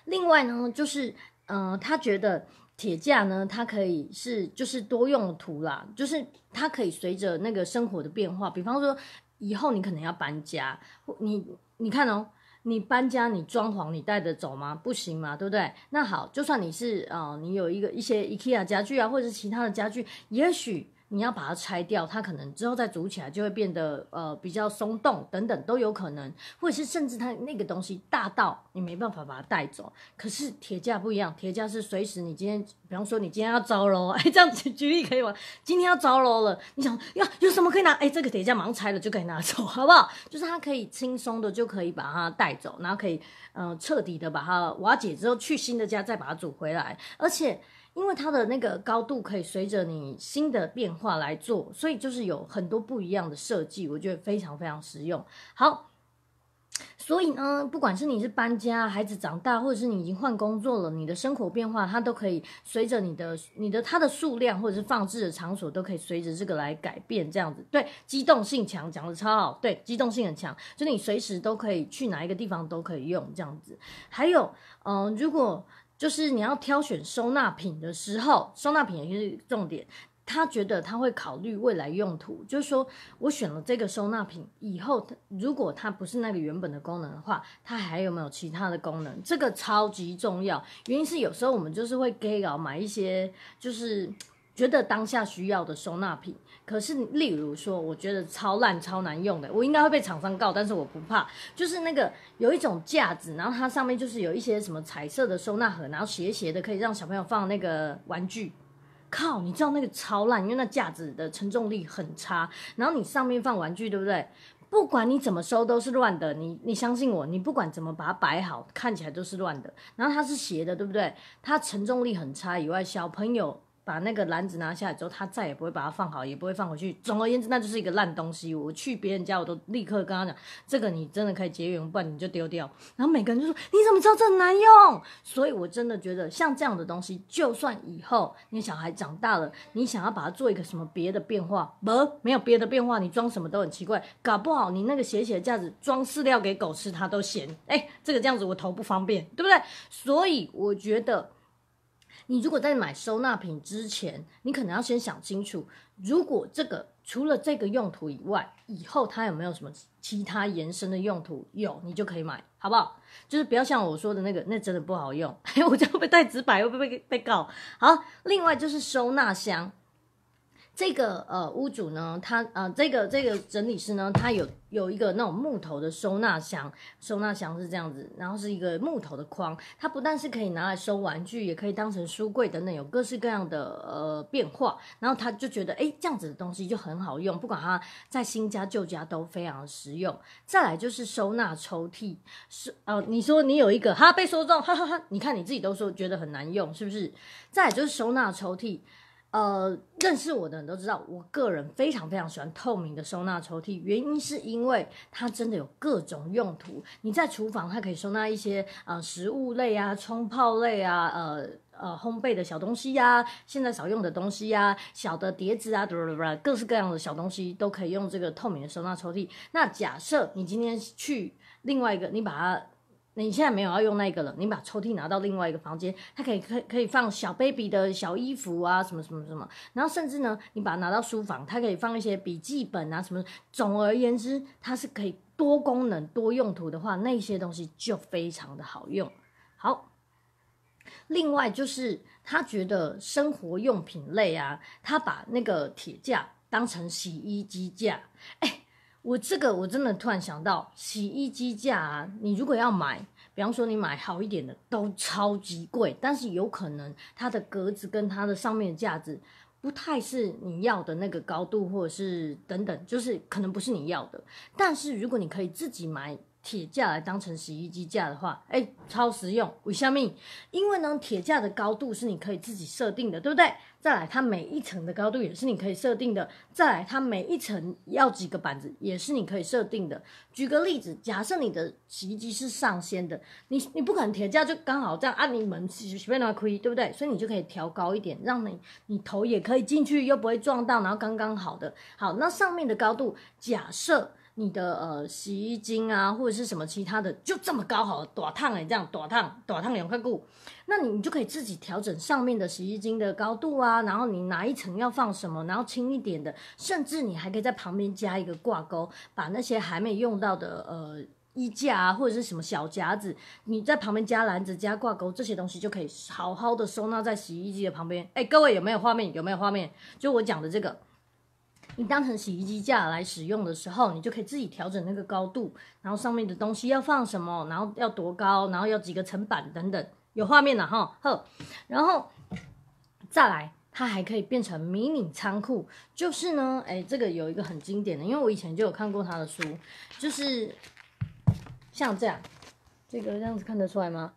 另外呢，就是嗯，他觉得。铁架呢，它可以是就是多用途啦，就是它可以随着那个生活的变化，比方说以后你可能要搬家，你你看哦，你搬家你装潢你带得走吗？不行嘛，对不对？那好，就算你是啊，你有一个一些 IKEA 家具啊，或者是其他的家具，也许。你要把它拆掉，它可能之后再煮起来就会变得呃比较松动等等都有可能，或者是甚至它那个东西大到你没办法把它带走。可是铁架不一样，铁架是随时你今天，比方说你今天要着楼，哎，这样子举例可以吗？今天要着楼了，你想呀有什么可以拿？哎，这个铁架盲拆了就可以拿走，好不好？就是它可以轻松的就可以把它带走，然后可以嗯彻底的把它瓦解之后去新的家再把它煮回来，而且。因为它的那个高度可以随着你新的变化来做，所以就是有很多不一样的设计，我觉得非常非常实用。好，所以呢，不管是你是搬家、孩子长大，或者是你已经换工作了，你的生活变化，它都可以随着你的、你的它的数量或者是放置的场所都可以随着这个来改变，这样子。对，机动性强，讲的超好。对，机动性很强，就你随时都可以去哪一个地方都可以用，这样子。还有，嗯，如果。就是你要挑选收纳品的时候，收纳品也是重点。他觉得他会考虑未来用途，就是说我选了这个收纳品以后，如果它不是那个原本的功能的话，它还有没有其他的功能？这个超级重要。原因是有时候我们就是会给老买一些，就是。觉得当下需要的收纳品，可是例如说，我觉得超烂、超难用的，我应该会被厂商告，但是我不怕。就是那个有一种架子，然后它上面就是有一些什么彩色的收纳盒，然后斜斜的可以让小朋友放那个玩具。靠，你知道那个超烂，因为那架子的承重力很差。然后你上面放玩具，对不对？不管你怎么收，都是乱的。你你相信我，你不管怎么把它摆好，看起来都是乱的。然后它是斜的，对不对？它承重力很差。以外，小朋友。把那个篮子拿下来之后，他再也不会把它放好，也不会放回去。总而言之，那就是一个烂东西。我去别人家，我都立刻跟他讲：“这个你真的可以节约一半，你就丢掉。”然后每个人就说：“你怎么知道这很难用？”所以，我真的觉得像这样的东西，就算以后你小孩长大了，你想要把它做一个什么别的变化，不，没有别的变化，你装什么都很奇怪。搞不好你那个斜斜架子装饲料给狗吃，它都嫌：“哎，这个这样子我头不方便，对不对？”所以，我觉得。你如果在买收纳品之前，你可能要先想清楚，如果这个除了这个用途以外，以后它有没有什么其他延伸的用途？有，你就可以买，好不好？就是不要像我说的那个，那真的不好用。我这样被太直白，会被被告。好，另外就是收纳箱。这个呃屋主呢，他呃这个这个整理师呢，他有有一个那种木头的收纳箱，收纳箱是这样子，然后是一个木头的框，它不但是可以拿来收玩具，也可以当成书柜等等，有各式各样的呃变化。然后他就觉得，哎，这样子的东西就很好用，不管他在新家旧家都非常实用。再来就是收纳抽屉，是呃你说你有一个，哈被说中，你看你自己都说觉得很难用，是不是？再就是收纳抽屉。呃，认识我的人都知道，我个人非常非常喜欢透明的收纳抽屉，原因是因为它真的有各种用途。你在厨房，它可以收纳一些呃食物类啊、冲泡类啊、呃呃烘焙的小东西呀，现在少用的东西呀、小的碟子啊，各式各样的小东西都可以用这个透明的收纳抽屉。那假设你今天去另外一个，你把它。那你现在没有要用那个了，你把抽屉拿到另外一个房间，它可以可可以放小 baby 的小衣服啊，什么什么什么。然后甚至呢，你把它拿到书房，它可以放一些笔记本啊什么。总而言之，它是可以多功能多用途的话，那些东西就非常的好用。好，另外就是他觉得生活用品类啊，他把那个铁架当成洗衣机架，哎。我这个我真的突然想到，洗衣机架啊，你如果要买，比方说你买好一点的，都超级贵。但是有可能它的格子跟它的上面的架子不太是你要的那个高度，或者是等等，就是可能不是你要的。但是如果你可以自己买。铁架来当成洗衣机架的话，哎，超实用为虾米？因为呢，铁架的高度是你可以自己设定的，对不对？再来，它每一层的高度也是你可以设定的；再来，它每一层要几个板子也是你可以设定的。举个例子，假设你的洗衣机是上掀的，你你不可能铁架就刚好这样按你门随便哪亏，对不对？所以你就可以调高一点，让你你头也可以进去，又不会撞到，然后刚刚好的。好，那上面的高度假设。你的呃洗衣精啊，或者是什么其他的，就这么高好，短烫哎，这样短烫短烫两块布，那你你就可以自己调整上面的洗衣精的高度啊，然后你哪一层要放什么，然后轻一点的，甚至你还可以在旁边加一个挂钩，把那些还没用到的呃衣架啊或者是什么小夹子，你在旁边加篮子加挂钩这些东西就可以好好的收纳在洗衣机的旁边。哎，各位有没有画面？有没有画面？就我讲的这个。你当成洗衣机架来使用的时候，你就可以自己调整那个高度，然后上面的东西要放什么，然后要多高，然后要几个层板等等。有画面了哈呵，然后再来，它还可以变成迷你仓库。就是呢，哎，这个有一个很经典的，因为我以前就有看过他的书，就是像这样，这个这样子看得出来吗？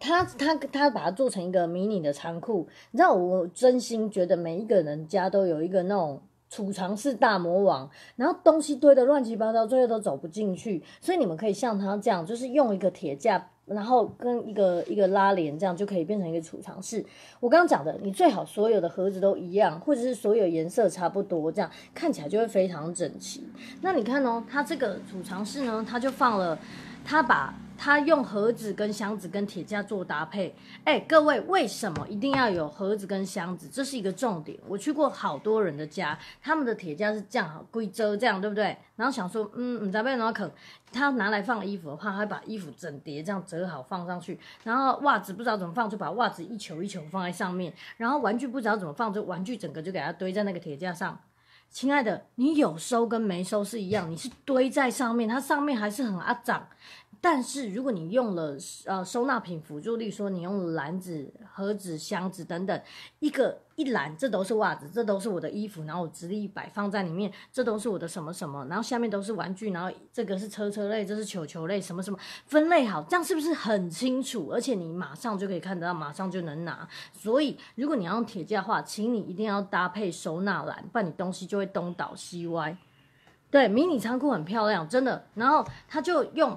他他他把它做成一个迷你的仓库。你知道，我真心觉得每一个人家都有一个那种。储藏室大魔王，然后东西堆的乱七八糟，最后都走不进去。所以你们可以像他这样，就是用一个铁架，然后跟一个一个拉帘，这样就可以变成一个储藏室。我刚刚讲的，你最好所有的盒子都一样，或者是所有颜色差不多，这样看起来就会非常整齐。那你看哦，他这个储藏室呢，他就放了，他把。他用盒子跟箱子跟铁架做搭配，哎，各位，为什么一定要有盒子跟箱子？这是一个重点。我去过好多人的家，他们的铁架是这样，规州这样，对不对？然后想说，嗯，你在被人后肯，他拿来放衣服的话，他把衣服整叠这样折好放上去，然后袜子不知道怎么放，就把袜子一球一球放在上面，然后玩具不知道怎么放，就玩具整个就给他堆在那个铁架上。亲爱的，你有收跟没收是一样，你是堆在上面，它上面还是很阿长。但是如果你用了呃收纳品辅助力，说你用篮子、盒子、箱子等等，一个一篮，这都是袜子，这都是我的衣服，然后我直立摆放在里面，这都是我的什么什么，然后下面都是玩具，然后这个是车车类，这是球球类，什么什么分类好，这样是不是很清楚？而且你马上就可以看得到，马上就能拿。所以如果你要用铁架的话，请你一定要搭配收纳篮，不然你东西就会东倒西歪。对，迷你仓库很漂亮，真的。然后他就用。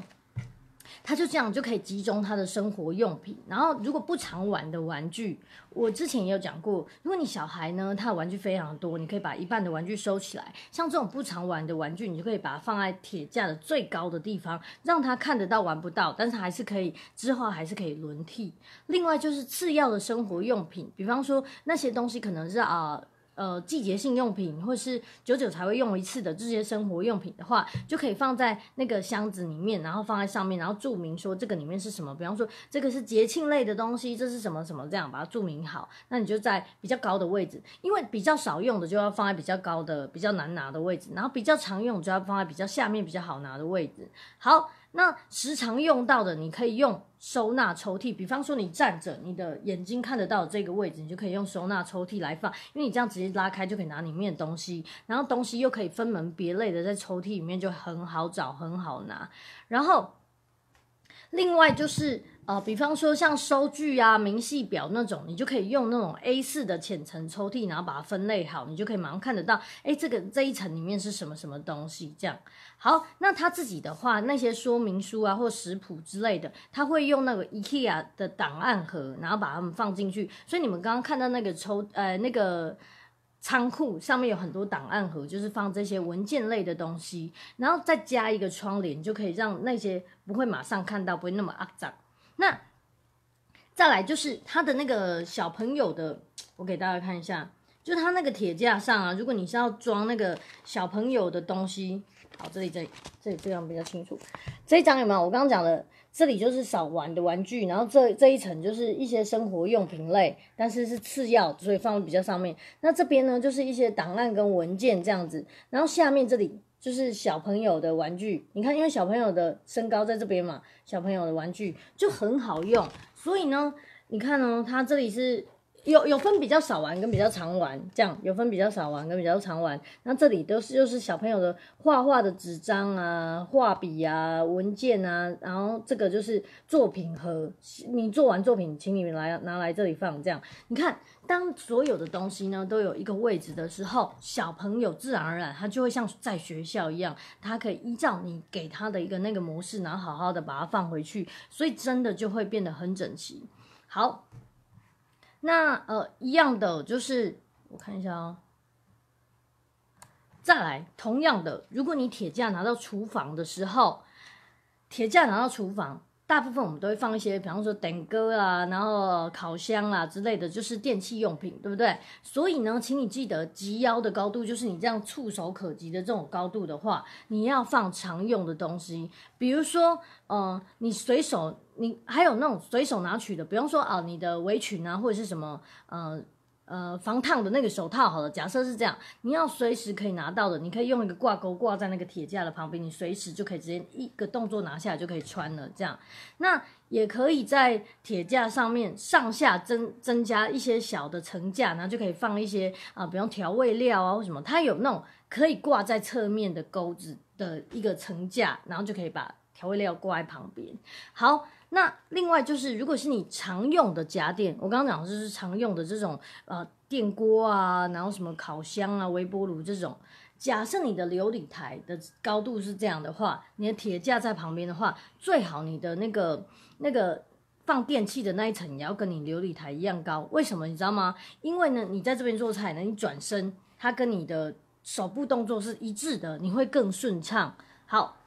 他就这样就可以集中他的生活用品，然后如果不常玩的玩具，我之前也有讲过，如果你小孩呢，他的玩具非常多，你可以把一半的玩具收起来，像这种不常玩的玩具，你就可以把它放在铁架的最高的地方，让他看得到玩不到，但是还是可以之后还是可以轮替。另外就是次要的生活用品，比方说那些东西可能是啊。呃，季节性用品或是久久才会用一次的这些生活用品的话，就可以放在那个箱子里面，然后放在上面，然后注明说这个里面是什么。比方说，这个是节庆类的东西，这是什么什么，这样把它注明好。那你就在比较高的位置，因为比较少用的就要放在比较高的、比较难拿的位置，然后比较常用就要放在比较下面、比较好拿的位置。好。那时常用到的，你可以用收纳抽屉。比方说，你站着，你的眼睛看得到这个位置，你就可以用收纳抽屉来放，因为你这样直接拉开就可以拿里面的东西，然后东西又可以分门别类的在抽屉里面，就很好找、很好拿。然后，另外就是。哦，比方说像收据啊、明细表那种，你就可以用那种 a 四的浅层抽屉，然后把它分类好，你就可以马上看得到。哎，这个这一层里面是什么什么东西？这样好。那他自己的话，那些说明书啊或食谱之类的，他会用那个 IKEA 的档案盒，然后把它们放进去。所以你们刚刚看到那个抽呃那个仓库上面有很多档案盒，就是放这些文件类的东西，然后再加一个窗帘，就可以让那些不会马上看到，不会那么肮脏。那再来就是他的那个小朋友的，我给大家看一下，就他那个铁架上啊，如果你是要装那个小朋友的东西，好，这里这里这里这样比较清楚。这一张有没有？我刚刚讲的，这里就是少玩的玩具，然后这这一层就是一些生活用品类，但是是次要，所以放在比较上面。那这边呢，就是一些档案跟文件这样子，然后下面这里。就是小朋友的玩具，你看，因为小朋友的身高在这边嘛，小朋友的玩具就很好用，所以呢，你看呢，它这里是。有有分比较少玩跟比较常玩，这样有分比较少玩跟比较常玩。那这里都是又是小朋友的画画的纸张啊、画笔啊、文件啊，然后这个就是作品盒，你做完作品，请你们来拿来这里放。这样你看，当所有的东西呢都有一个位置的时候，小朋友自然而然他就会像在学校一样，他可以依照你给他的一个那个模式，然后好好的把它放回去，所以真的就会变得很整齐。好。那呃，一样的就是，我看一下啊。再来，同样的，如果你铁架拿到厨房的时候，铁架拿到厨房，大部分我们都会放一些，比方说电歌啊，然后烤箱啊之类的，就是电器用品，对不对？所以呢，请你记得，及腰的高度就是你这样触手可及的这种高度的话，你要放常用的东西，比如说，嗯，你随手。你还有那种随手拿取的，不用说啊，你的围裙啊，或者是什么，呃呃，防烫的那个手套，好了，假设是这样，你要随时可以拿到的，你可以用一个挂钩挂在那个铁架的旁边，你随时就可以直接一个动作拿下来就可以穿了。这样，那也可以在铁架上面上下增增加一些小的层架，然后就可以放一些啊，比如调味料啊，或什么，它有那种可以挂在侧面的钩子的一个层架，然后就可以把调味料挂在旁边。好。那另外就是，如果是你常用的家电，我刚刚讲的就是常用的这种呃电锅啊，然后什么烤箱啊、微波炉这种。假设你的琉璃台的高度是这样的话，你的铁架在旁边的话，最好你的那个那个放电器的那一层也要跟你琉璃台一样高。为什么你知道吗？因为呢，你在这边做菜呢，你转身，它跟你的手部动作是一致的，你会更顺畅。好，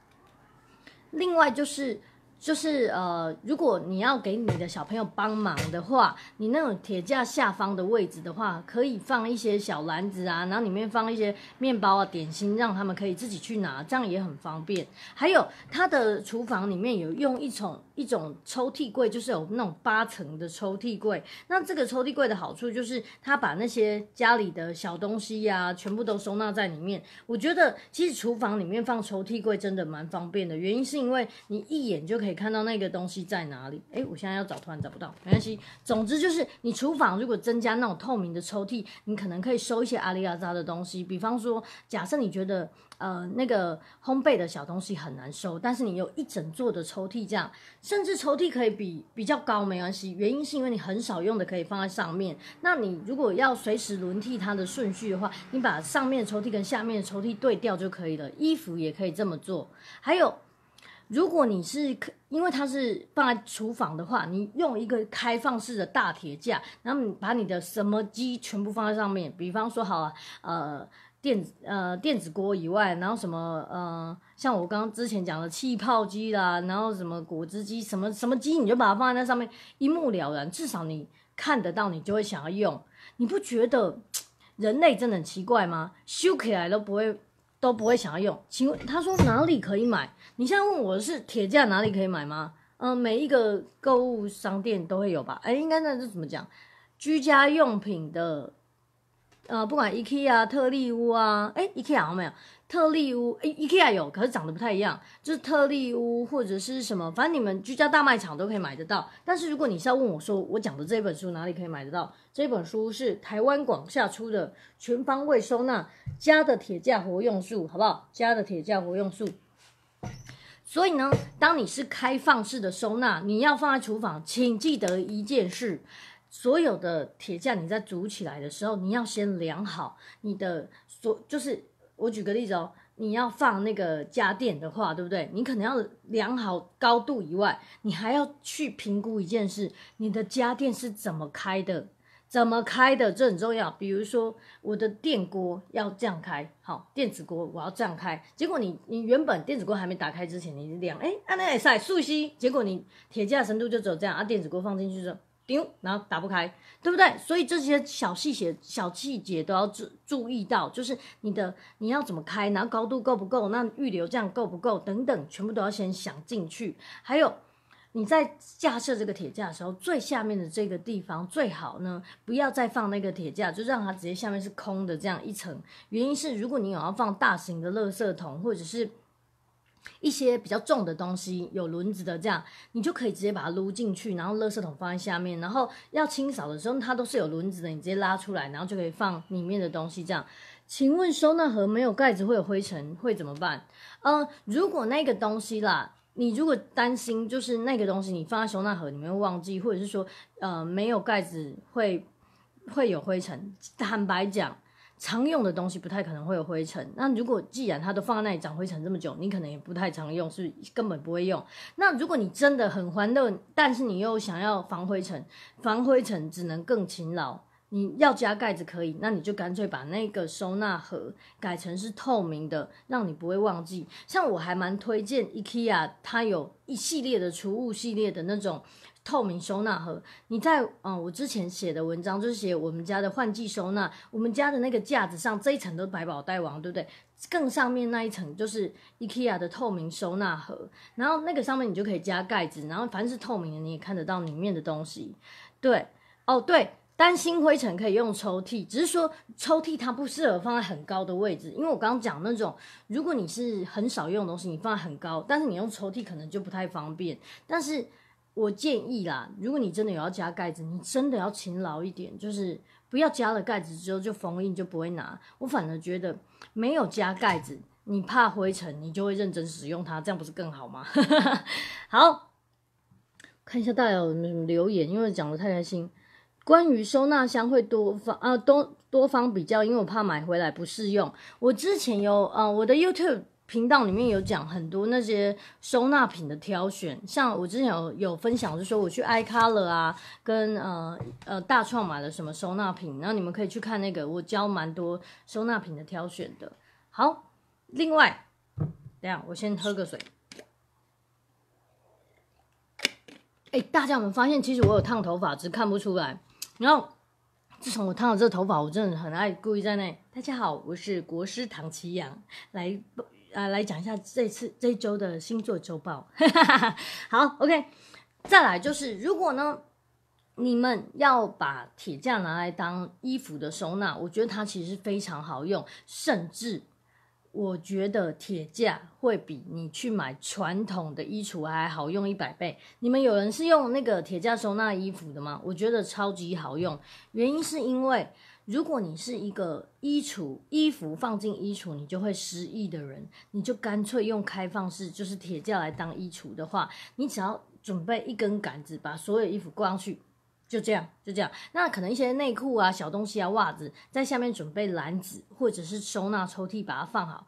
另外就是。就是呃，如果你要给你的小朋友帮忙的话，你那种铁架下方的位置的话，可以放一些小篮子啊，然后里面放一些面包啊、点心，让他们可以自己去拿，这样也很方便。还有他的厨房里面有用一种。一种抽屉柜就是有那种八层的抽屉柜，那这个抽屉柜的好处就是它把那些家里的小东西呀，全部都收纳在里面。我觉得其实厨房里面放抽屉柜真的蛮方便的，原因是因为你一眼就可以看到那个东西在哪里。诶，我现在要找，突然找不到，没关系。总之就是你厨房如果增加那种透明的抽屉，你可能可以收一些阿里阿扎的东西，比方说，假设你觉得。呃，那个烘焙的小东西很难收，但是你有一整座的抽屉，这样甚至抽屉可以比比较高，没关系。原因是因为你很少用的可以放在上面。那你如果要随时轮替它的顺序的话，你把上面的抽屉跟下面的抽屉对调就可以了。衣服也可以这么做。还有，如果你是因为它是放在厨房的话，你用一个开放式的大铁架，然后你把你的什么机全部放在上面，比方说，好了，呃。电子呃电子锅以外，然后什么呃，像我刚之前讲的气泡机啦，然后什么果汁机，什么什么机，你就把它放在那上面，一目了然，至少你看得到，你就会想要用。你不觉得人类真的很奇怪吗？修起来都不会都不会想要用。请问他说哪里可以买？你现在问我是铁架哪里可以买吗？嗯，每一个购物商店都会有吧。哎，应该那是怎么讲？居家用品的。呃，不管 IKEA 特利屋啊，哎，IKEA 有没有？特利屋，e IKEA 有，可是长得不太一样，就是特利屋或者是什么，反正你们居家大卖场都可以买得到。但是如果你是要问我说，我讲的这本书哪里可以买得到？这本书是台湾广夏出的《全方位收纳家的铁架活用术》，好不好？家的铁架活用术。所以呢，当你是开放式的收纳，你要放在厨房，请记得一件事。所有的铁架你在组起来的时候，你要先量好你的所，就是我举个例子哦，你要放那个家电的话，对不对？你可能要量好高度以外，你还要去评估一件事，你的家电是怎么开的，怎么开的，这很重要。比如说我的电锅要这样开，好，电子锅我要这样开，结果你你原本电子锅还没打开之前，你量哎按那也塞竖吸，结果你铁架深度就只有这样，啊，电子锅放进去之后。丢，然后打不开，对不对？所以这些小细节、小细节都要注注意到，就是你的你要怎么开，然后高度够不够，那预留这样够不够，等等，全部都要先想进去。还有你在架设这个铁架的时候，最下面的这个地方最好呢，不要再放那个铁架，就让它直接下面是空的这样一层。原因是如果你有要放大型的垃圾桶或者是。一些比较重的东西，有轮子的这样，你就可以直接把它撸进去，然后垃圾桶放在下面，然后要清扫的时候，它都是有轮子的，你直接拉出来，然后就可以放里面的东西这样。请问收纳盒没有盖子会有灰尘会怎么办？嗯，如果那个东西啦，你如果担心就是那个东西你放在收纳盒里面忘记，或者是说呃没有盖子会会有灰尘，坦白讲。常用的东西不太可能会有灰尘。那如果既然它都放在那里长灰尘这么久，你可能也不太常用，是根本不会用。那如果你真的很欢乐，但是你又想要防灰尘，防灰尘只能更勤劳。你要加盖子可以，那你就干脆把那个收纳盒改成是透明的，让你不会忘记。像我还蛮推荐 IKEA，它有一系列的储物系列的那种。透明收纳盒，你在嗯，我之前写的文章就是写我们家的换季收纳，我们家的那个架子上这一层都是百宝袋王，对不对？更上面那一层就是 IKEA 的透明收纳盒，然后那个上面你就可以加盖子，然后凡是透明的你也看得到里面的东西。对，哦对，担心灰尘可以用抽屉，只是说抽屉它不适合放在很高的位置，因为我刚刚讲那种，如果你是很少用的东西，你放很高，但是你用抽屉可能就不太方便，但是。我建议啦，如果你真的有要加盖子，你真的要勤劳一点，就是不要加了盖子之后就封印你就不会拿。我反而觉得没有加盖子，你怕灰尘，你就会认真使用它，这样不是更好吗？好，看一下大家有留言，因为讲的太开心。关于收纳箱会多方啊多多方比较，因为我怕买回来不适用。我之前有啊，我的 YouTube。频道里面有讲很多那些收纳品的挑选，像我之前有有分享，就说我去 iColor 啊，跟呃呃大创买的什么收纳品，然后你们可以去看那个，我教蛮多收纳品的挑选的。好，另外，等下我先喝个水。哎，大家有没有发现，其实我有烫头发，只看不出来。然后，自从我烫了这头发，我真的很爱故意在那。大家好，我是国师唐奇阳，来。啊，来讲一下这次这周的星座周报。好，OK，再来就是，如果呢，你们要把铁架拿来当衣服的收纳，我觉得它其实非常好用，甚至我觉得铁架会比你去买传统的衣橱还好用一百倍。你们有人是用那个铁架收纳衣服的吗？我觉得超级好用，原因是因为。如果你是一个衣橱衣服放进衣橱你就会失忆的人，你就干脆用开放式就是铁架来当衣橱的话，你只要准备一根杆子，把所有衣服挂上去，就这样就这样。那可能一些内裤啊、小东西啊、袜子在下面准备篮子或者是收纳抽屉把它放好。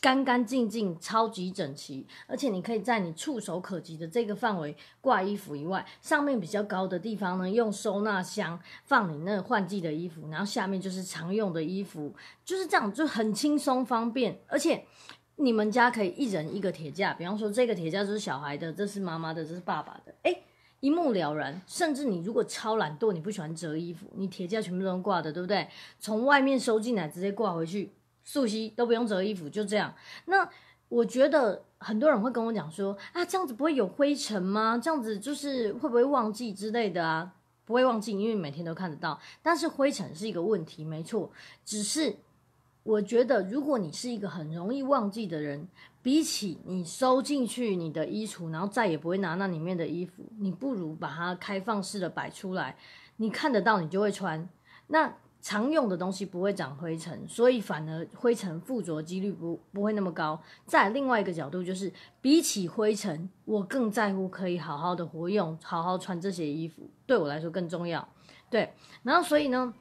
干干净净，超级整齐，而且你可以在你触手可及的这个范围挂衣服以外，上面比较高的地方呢，用收纳箱放你那换季的衣服，然后下面就是常用的衣服，就是这样，就很轻松方便。而且你们家可以一人一个铁架，比方说这个铁架就是小孩的，这是妈妈的，这是爸爸的，哎，一目了然。甚至你如果超懒惰，你不喜欢折衣服，你铁架全部都能挂的，对不对？从外面收进来，直接挂回去。素汐都不用折衣服，就这样。那我觉得很多人会跟我讲说啊，这样子不会有灰尘吗？这样子就是会不会忘记之类的啊？不会忘记，因为每天都看得到。但是灰尘是一个问题，没错。只是我觉得，如果你是一个很容易忘记的人，比起你收进去你的衣橱，然后再也不会拿那里面的衣服，你不如把它开放式的摆出来，你看得到，你就会穿。那。常用的东西不会长灰尘，所以反而灰尘附着几率不不会那么高。在另外一个角度，就是比起灰尘，我更在乎可以好好的活用、好好穿这些衣服，对我来说更重要。对，然后所以呢？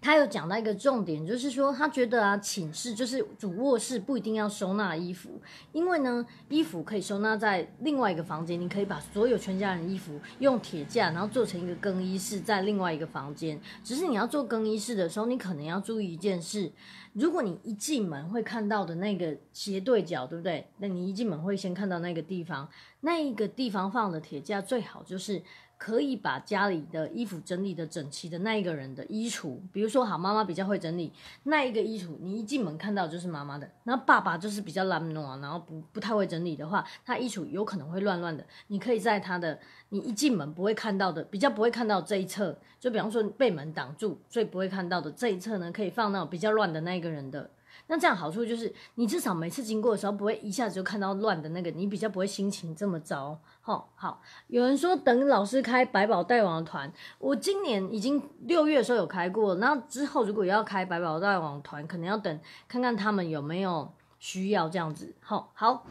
他有讲到一个重点，就是说他觉得啊，寝室就是主卧室不一定要收纳衣服，因为呢，衣服可以收纳在另外一个房间。你可以把所有全家人衣服用铁架，然后做成一个更衣室，在另外一个房间。只是你要做更衣室的时候，你可能要注意一件事：如果你一进门会看到的那个斜对角，对不对？那你一进门会先看到那个地方，那一个地方放的铁架最好就是。可以把家里的衣服整理的整齐的那一个人的衣橱，比如说好妈妈比较会整理那一个衣橱，你一进门看到就是妈妈的。那爸爸就是比较懒惰，然后不不太会整理的话，他衣橱有可能会乱乱的。你可以在他的，你一进门不会看到的，比较不会看到这一侧，就比方说被门挡住，所以不会看到的这一侧呢，可以放到比较乱的那一个人的。那这样好处就是，你至少每次经过的时候不会一下子就看到乱的那个，你比较不会心情这么糟。好，好，有人说等老师开百宝袋王团，我今年已经六月的时候有开过，那之后如果要开百宝袋王团，可能要等看看他们有没有需要这样子。好，好，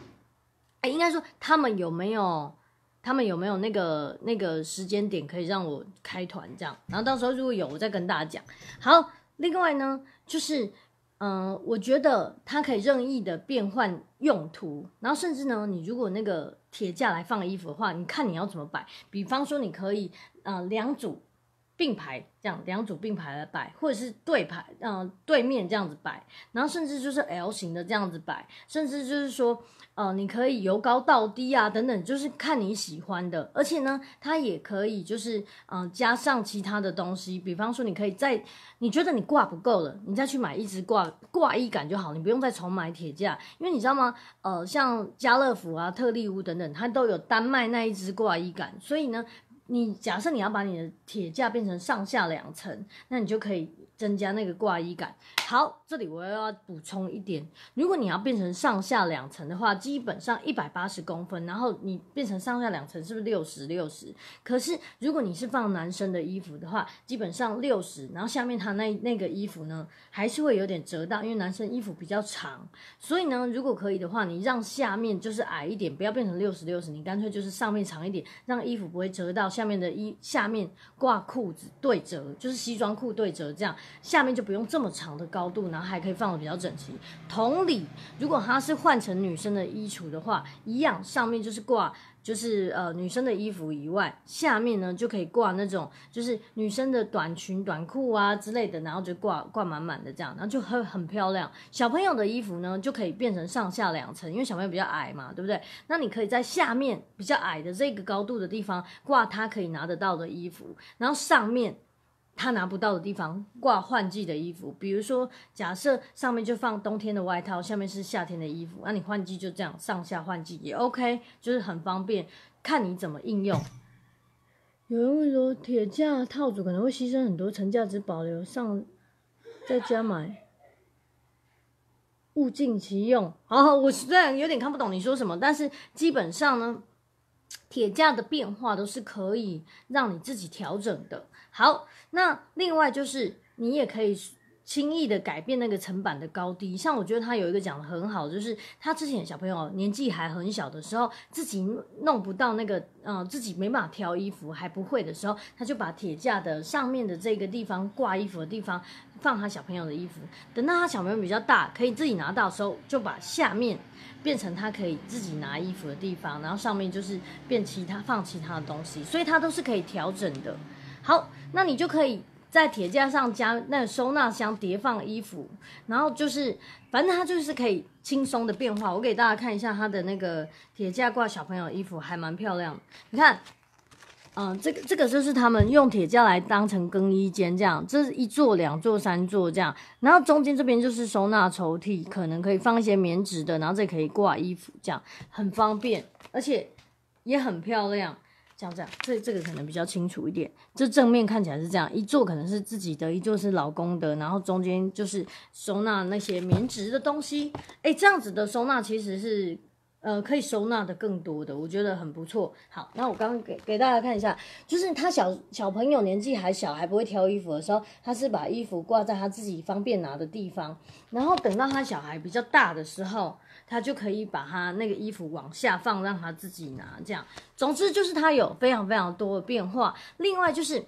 哎，应该说他们有没有，他们有没有那个那个时间点可以让我开团这样，然后到时候如果有，我再跟大家讲。好，另外呢就是。嗯，我觉得它可以任意的变换用途，然后甚至呢，你如果那个铁架来放衣服的话，你看你要怎么摆，比方说你可以，呃，两组。并排这样两组并排来摆，或者是对排，嗯，对面这样子摆，然后甚至就是 L 型的这样子摆，甚至就是说，呃，你可以由高到低啊，等等，就是看你喜欢的。而且呢，它也可以就是，嗯，加上其他的东西，比方说你可以再，你觉得你挂不够了，你再去买一支挂挂衣杆就好，你不用再重买铁架，因为你知道吗？呃，像家乐福啊、特利屋等等，它都有单卖那一支挂衣杆，所以呢。你假设你要把你的铁架变成上下两层，那你就可以。增加那个挂衣感。好，这里我要补充一点，如果你要变成上下两层的话，基本上一百八十公分，然后你变成上下两层是不是六十六十？可是如果你是放男生的衣服的话，基本上六十，然后下面他那那个衣服呢还是会有点折到，因为男生衣服比较长，所以呢，如果可以的话，你让下面就是矮一点，不要变成六十六十，你干脆就是上面长一点，让衣服不会折到下面的衣下面挂裤子对折，就是西装裤对折这样。下面就不用这么长的高度，然后还可以放的比较整齐。同理，如果它是换成女生的衣橱的话，一样上面就是挂，就是呃女生的衣服以外，下面呢就可以挂那种就是女生的短裙、短裤啊之类的，然后就挂挂满满的这样，然后就很很漂亮。小朋友的衣服呢，就可以变成上下两层，因为小朋友比较矮嘛，对不对？那你可以在下面比较矮的这个高度的地方挂他可以拿得到的衣服，然后上面。他拿不到的地方挂换季的衣服，比如说，假设上面就放冬天的外套，下面是夏天的衣服，那你换季就这样上下换季也 OK，就是很方便，看你怎么应用。有人会说铁架套组可能会牺牲很多层价值保留，上在家买物尽其用。好，我虽然有点看不懂你说什么，但是基本上呢，铁架的变化都是可以让你自己调整的。好，那另外就是你也可以轻易的改变那个层板的高低。像我觉得他有一个讲的很好，就是他之前小朋友年纪还很小的时候，自己弄不到那个呃自己没办法挑衣服还不会的时候，他就把铁架的上面的这个地方挂衣服的地方放他小朋友的衣服。等到他小朋友比较大，可以自己拿到的时候，就把下面变成他可以自己拿衣服的地方，然后上面就是变其他放其他的东西，所以它都是可以调整的。好，那你就可以在铁架上加那个收纳箱叠放衣服，然后就是反正它就是可以轻松的变化。我给大家看一下它的那个铁架挂小朋友衣服，还蛮漂亮。你看，嗯，这个这个就是他们用铁架来当成更衣间这样，这是一座、两座、三座这样，然后中间这边就是收纳抽屉，可能可以放一些棉质的，然后这可以挂衣服这样，很方便，而且也很漂亮。像这样，这这个可能比较清楚一点。这正面看起来是这样一坐，可能是自己的，一坐是老公的，然后中间就是收纳那些棉质的东西。哎，这样子的收纳其实是，呃，可以收纳的更多的，我觉得很不错。好，那我刚给给大家看一下，就是他小小朋友年纪还小，还不会挑衣服的时候，他是把衣服挂在他自己方便拿的地方，然后等到他小孩比较大的时候。他就可以把他那个衣服往下放，让他自己拿。这样，总之就是他有非常非常多的变化。另外就是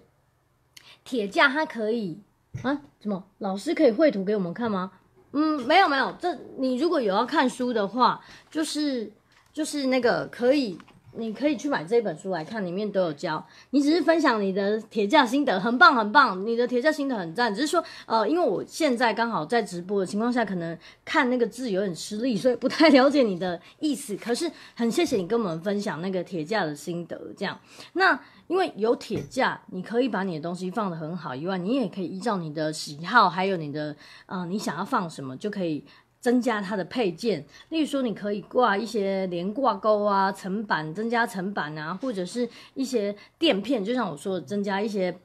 铁架，它可以啊？怎么？老师可以绘图给我们看吗？嗯，没有没有。这你如果有要看书的话，就是就是那个可以。你可以去买这本书来看，里面都有教。你只是分享你的铁架心得，很棒很棒，你的铁架心得很赞。只是说，呃，因为我现在刚好在直播的情况下，可能看那个字有点吃力，所以不太了解你的意思。可是很谢谢你跟我们分享那个铁架的心得，这样。那因为有铁架，你可以把你的东西放得很好。以外，你也可以依照你的喜好，还有你的呃，你想要放什么就可以。增加它的配件，例如说你可以挂一些连挂钩啊、层板增加层板啊，或者是一些垫片，就像我说增加一些，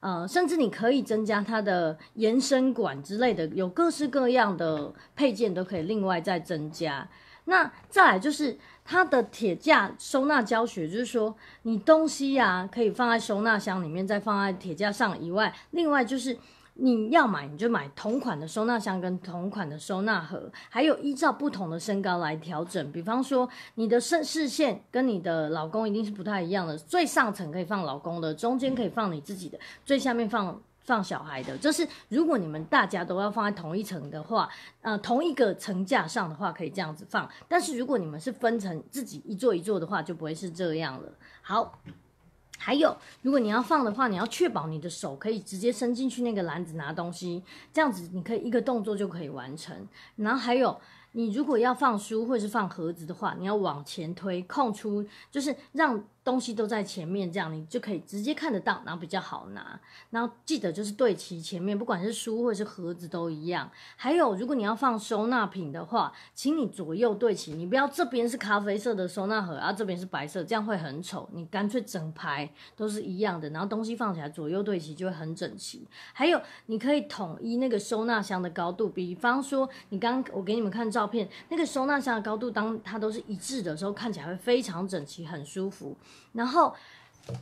呃，甚至你可以增加它的延伸管之类的，有各式各样的配件都可以另外再增加。那再来就是它的铁架收纳教学，就是说你东西呀可以放在收纳箱里面，再放在铁架上以外，另外就是。你要买你就买同款的收纳箱跟同款的收纳盒，还有依照不同的身高来调整。比方说你的身视线跟你的老公一定是不太一样的，最上层可以放老公的，中间可以放你自己的，最下面放放小孩的。就是如果你们大家都要放在同一层的话，呃，同一个层架上的话可以这样子放，但是如果你们是分成自己一座一座的话，就不会是这样了。好。还有，如果你要放的话，你要确保你的手可以直接伸进去那个篮子拿东西，这样子你可以一个动作就可以完成。然后还有，你如果要放书或是放盒子的话，你要往前推，空出，就是让。东西都在前面，这样你就可以直接看得到，然后比较好拿。然后记得就是对齐前面，不管是书或者是盒子都一样。还有，如果你要放收纳品的话，请你左右对齐，你不要这边是咖啡色的收纳盒，然后这边是白色，这样会很丑。你干脆整排都是一样的，然后东西放起来左右对齐就会很整齐。还有，你可以统一那个收纳箱的高度，比方说你刚我给你们看照片那个收纳箱的高度，当它都是一致的时候，看起来会非常整齐，很舒服。然后，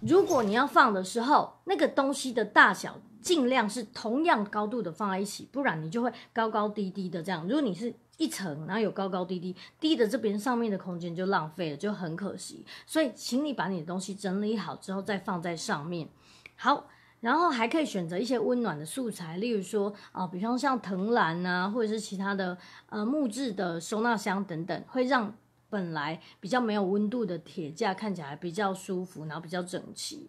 如果你要放的时候，那个东西的大小尽量是同样高度的放在一起，不然你就会高高低低的这样。如果你是一层，然后有高高低低，低的这边上面的空间就浪费了，就很可惜。所以，请你把你的东西整理好之后再放在上面。好，然后还可以选择一些温暖的素材，例如说啊，比方像藤篮啊，或者是其他的呃木质的收纳箱等等，会让。本来比较没有温度的铁架，看起来比较舒服，然后比较整齐。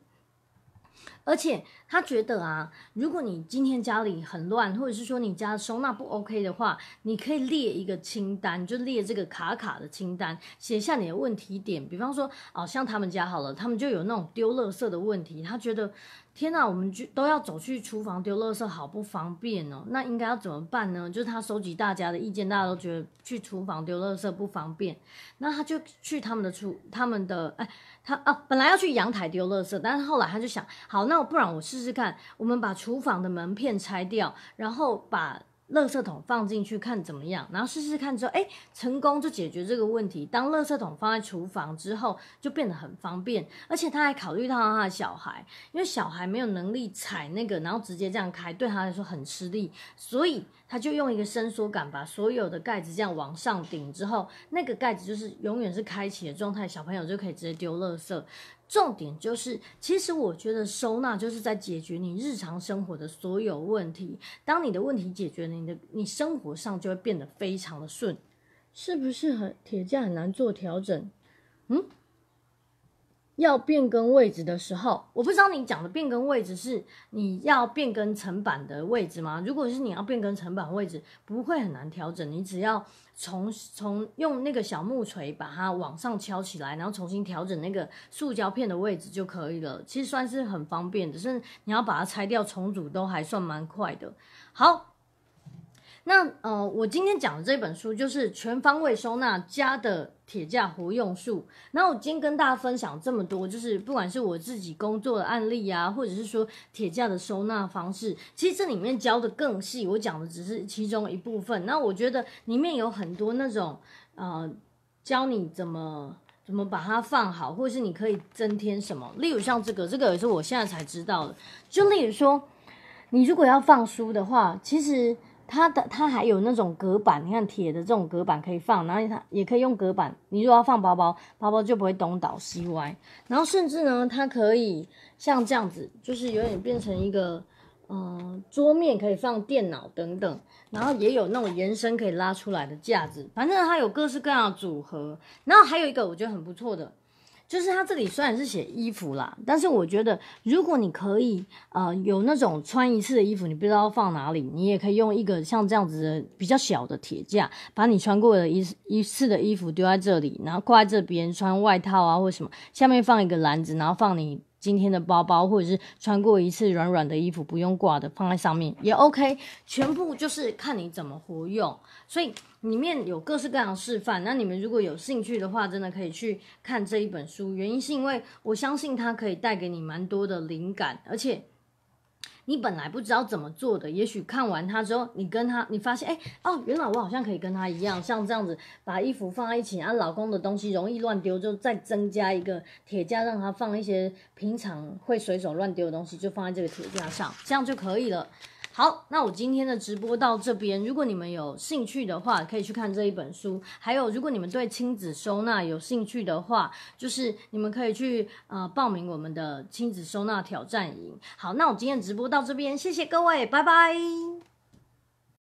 而且他觉得啊，如果你今天家里很乱，或者是说你家收纳不 OK 的话，你可以列一个清单，就列这个卡卡的清单，写下你的问题点。比方说，哦，像他们家好了，他们就有那种丢垃圾的问题。他觉得，天呐，我们就都要走去厨房丢垃圾，好不方便哦。那应该要怎么办呢？就是他收集大家的意见，大家都觉得去厨房丢垃圾不方便，那他就去他们的厨，他们的哎，他啊，本来要去阳台丢垃圾，但是后来他就想，好那。那不然我试试看，我们把厨房的门片拆掉，然后把垃圾桶放进去看怎么样，然后试试看之后，哎，成功就解决这个问题。当垃圾桶放在厨房之后，就变得很方便，而且他还考虑到他的小孩，因为小孩没有能力踩那个，然后直接这样开，对他来说很吃力，所以。他就用一个伸缩杆把所有的盖子这样往上顶之后，那个盖子就是永远是开启的状态，小朋友就可以直接丢垃圾。重点就是，其实我觉得收纳就是在解决你日常生活的所有问题。当你的问题解决了，你的你生活上就会变得非常的顺，是不是很铁架很难做调整？嗯。要变更位置的时候，我不知道你讲的变更位置是你要变更层板的位置吗？如果是你要变更层板位置，不会很难调整，你只要从从用那个小木锤把它往上敲起来，然后重新调整那个塑胶片的位置就可以了。其实算是很方便的，甚至你要把它拆掉重组都还算蛮快的。好。那呃，我今天讲的这本书就是全方位收纳家的铁架活用术。那我今天跟大家分享这么多，就是不管是我自己工作的案例啊，或者是说铁架的收纳方式，其实这里面教的更细。我讲的只是其中一部分。那我觉得里面有很多那种呃，教你怎么怎么把它放好，或者是你可以增添什么。例如像这个，这个也是我现在才知道的。就例如说，你如果要放书的话，其实。它的它还有那种隔板，你看铁的这种隔板可以放，然后它也可以用隔板。你如果要放包包，包包就不会东倒西歪。然后甚至呢，它可以像这样子，就是有点变成一个嗯桌面，可以放电脑等等。然后也有那种延伸可以拉出来的架子，反正它有各式各样的组合。然后还有一个我觉得很不错的。就是它这里虽然是写衣服啦，但是我觉得如果你可以，呃，有那种穿一次的衣服，你不知道放哪里，你也可以用一个像这样子的比较小的铁架，把你穿过的一一次的衣服丢在这里，然后挂在这边穿外套啊或什么，下面放一个篮子，然后放你今天的包包或者是穿过一次软软的衣服不用挂的放在上面也 OK，全部就是看你怎么活用，所以。里面有各式各样的示范，那你们如果有兴趣的话，真的可以去看这一本书。原因是因为我相信它可以带给你蛮多的灵感，而且你本来不知道怎么做的，也许看完它之后，你跟他，你发现，哎，哦，原来我好像可以跟他一样，像这样子把衣服放在一起。啊，老公的东西容易乱丢，就再增加一个铁架，让他放一些平常会随手乱丢的东西，就放在这个铁架上，这样就可以了。好，那我今天的直播到这边。如果你们有兴趣的话，可以去看这一本书。还有，如果你们对亲子收纳有兴趣的话，就是你们可以去呃报名我们的亲子收纳挑战营。好，那我今天直播到这边，谢谢各位，拜拜。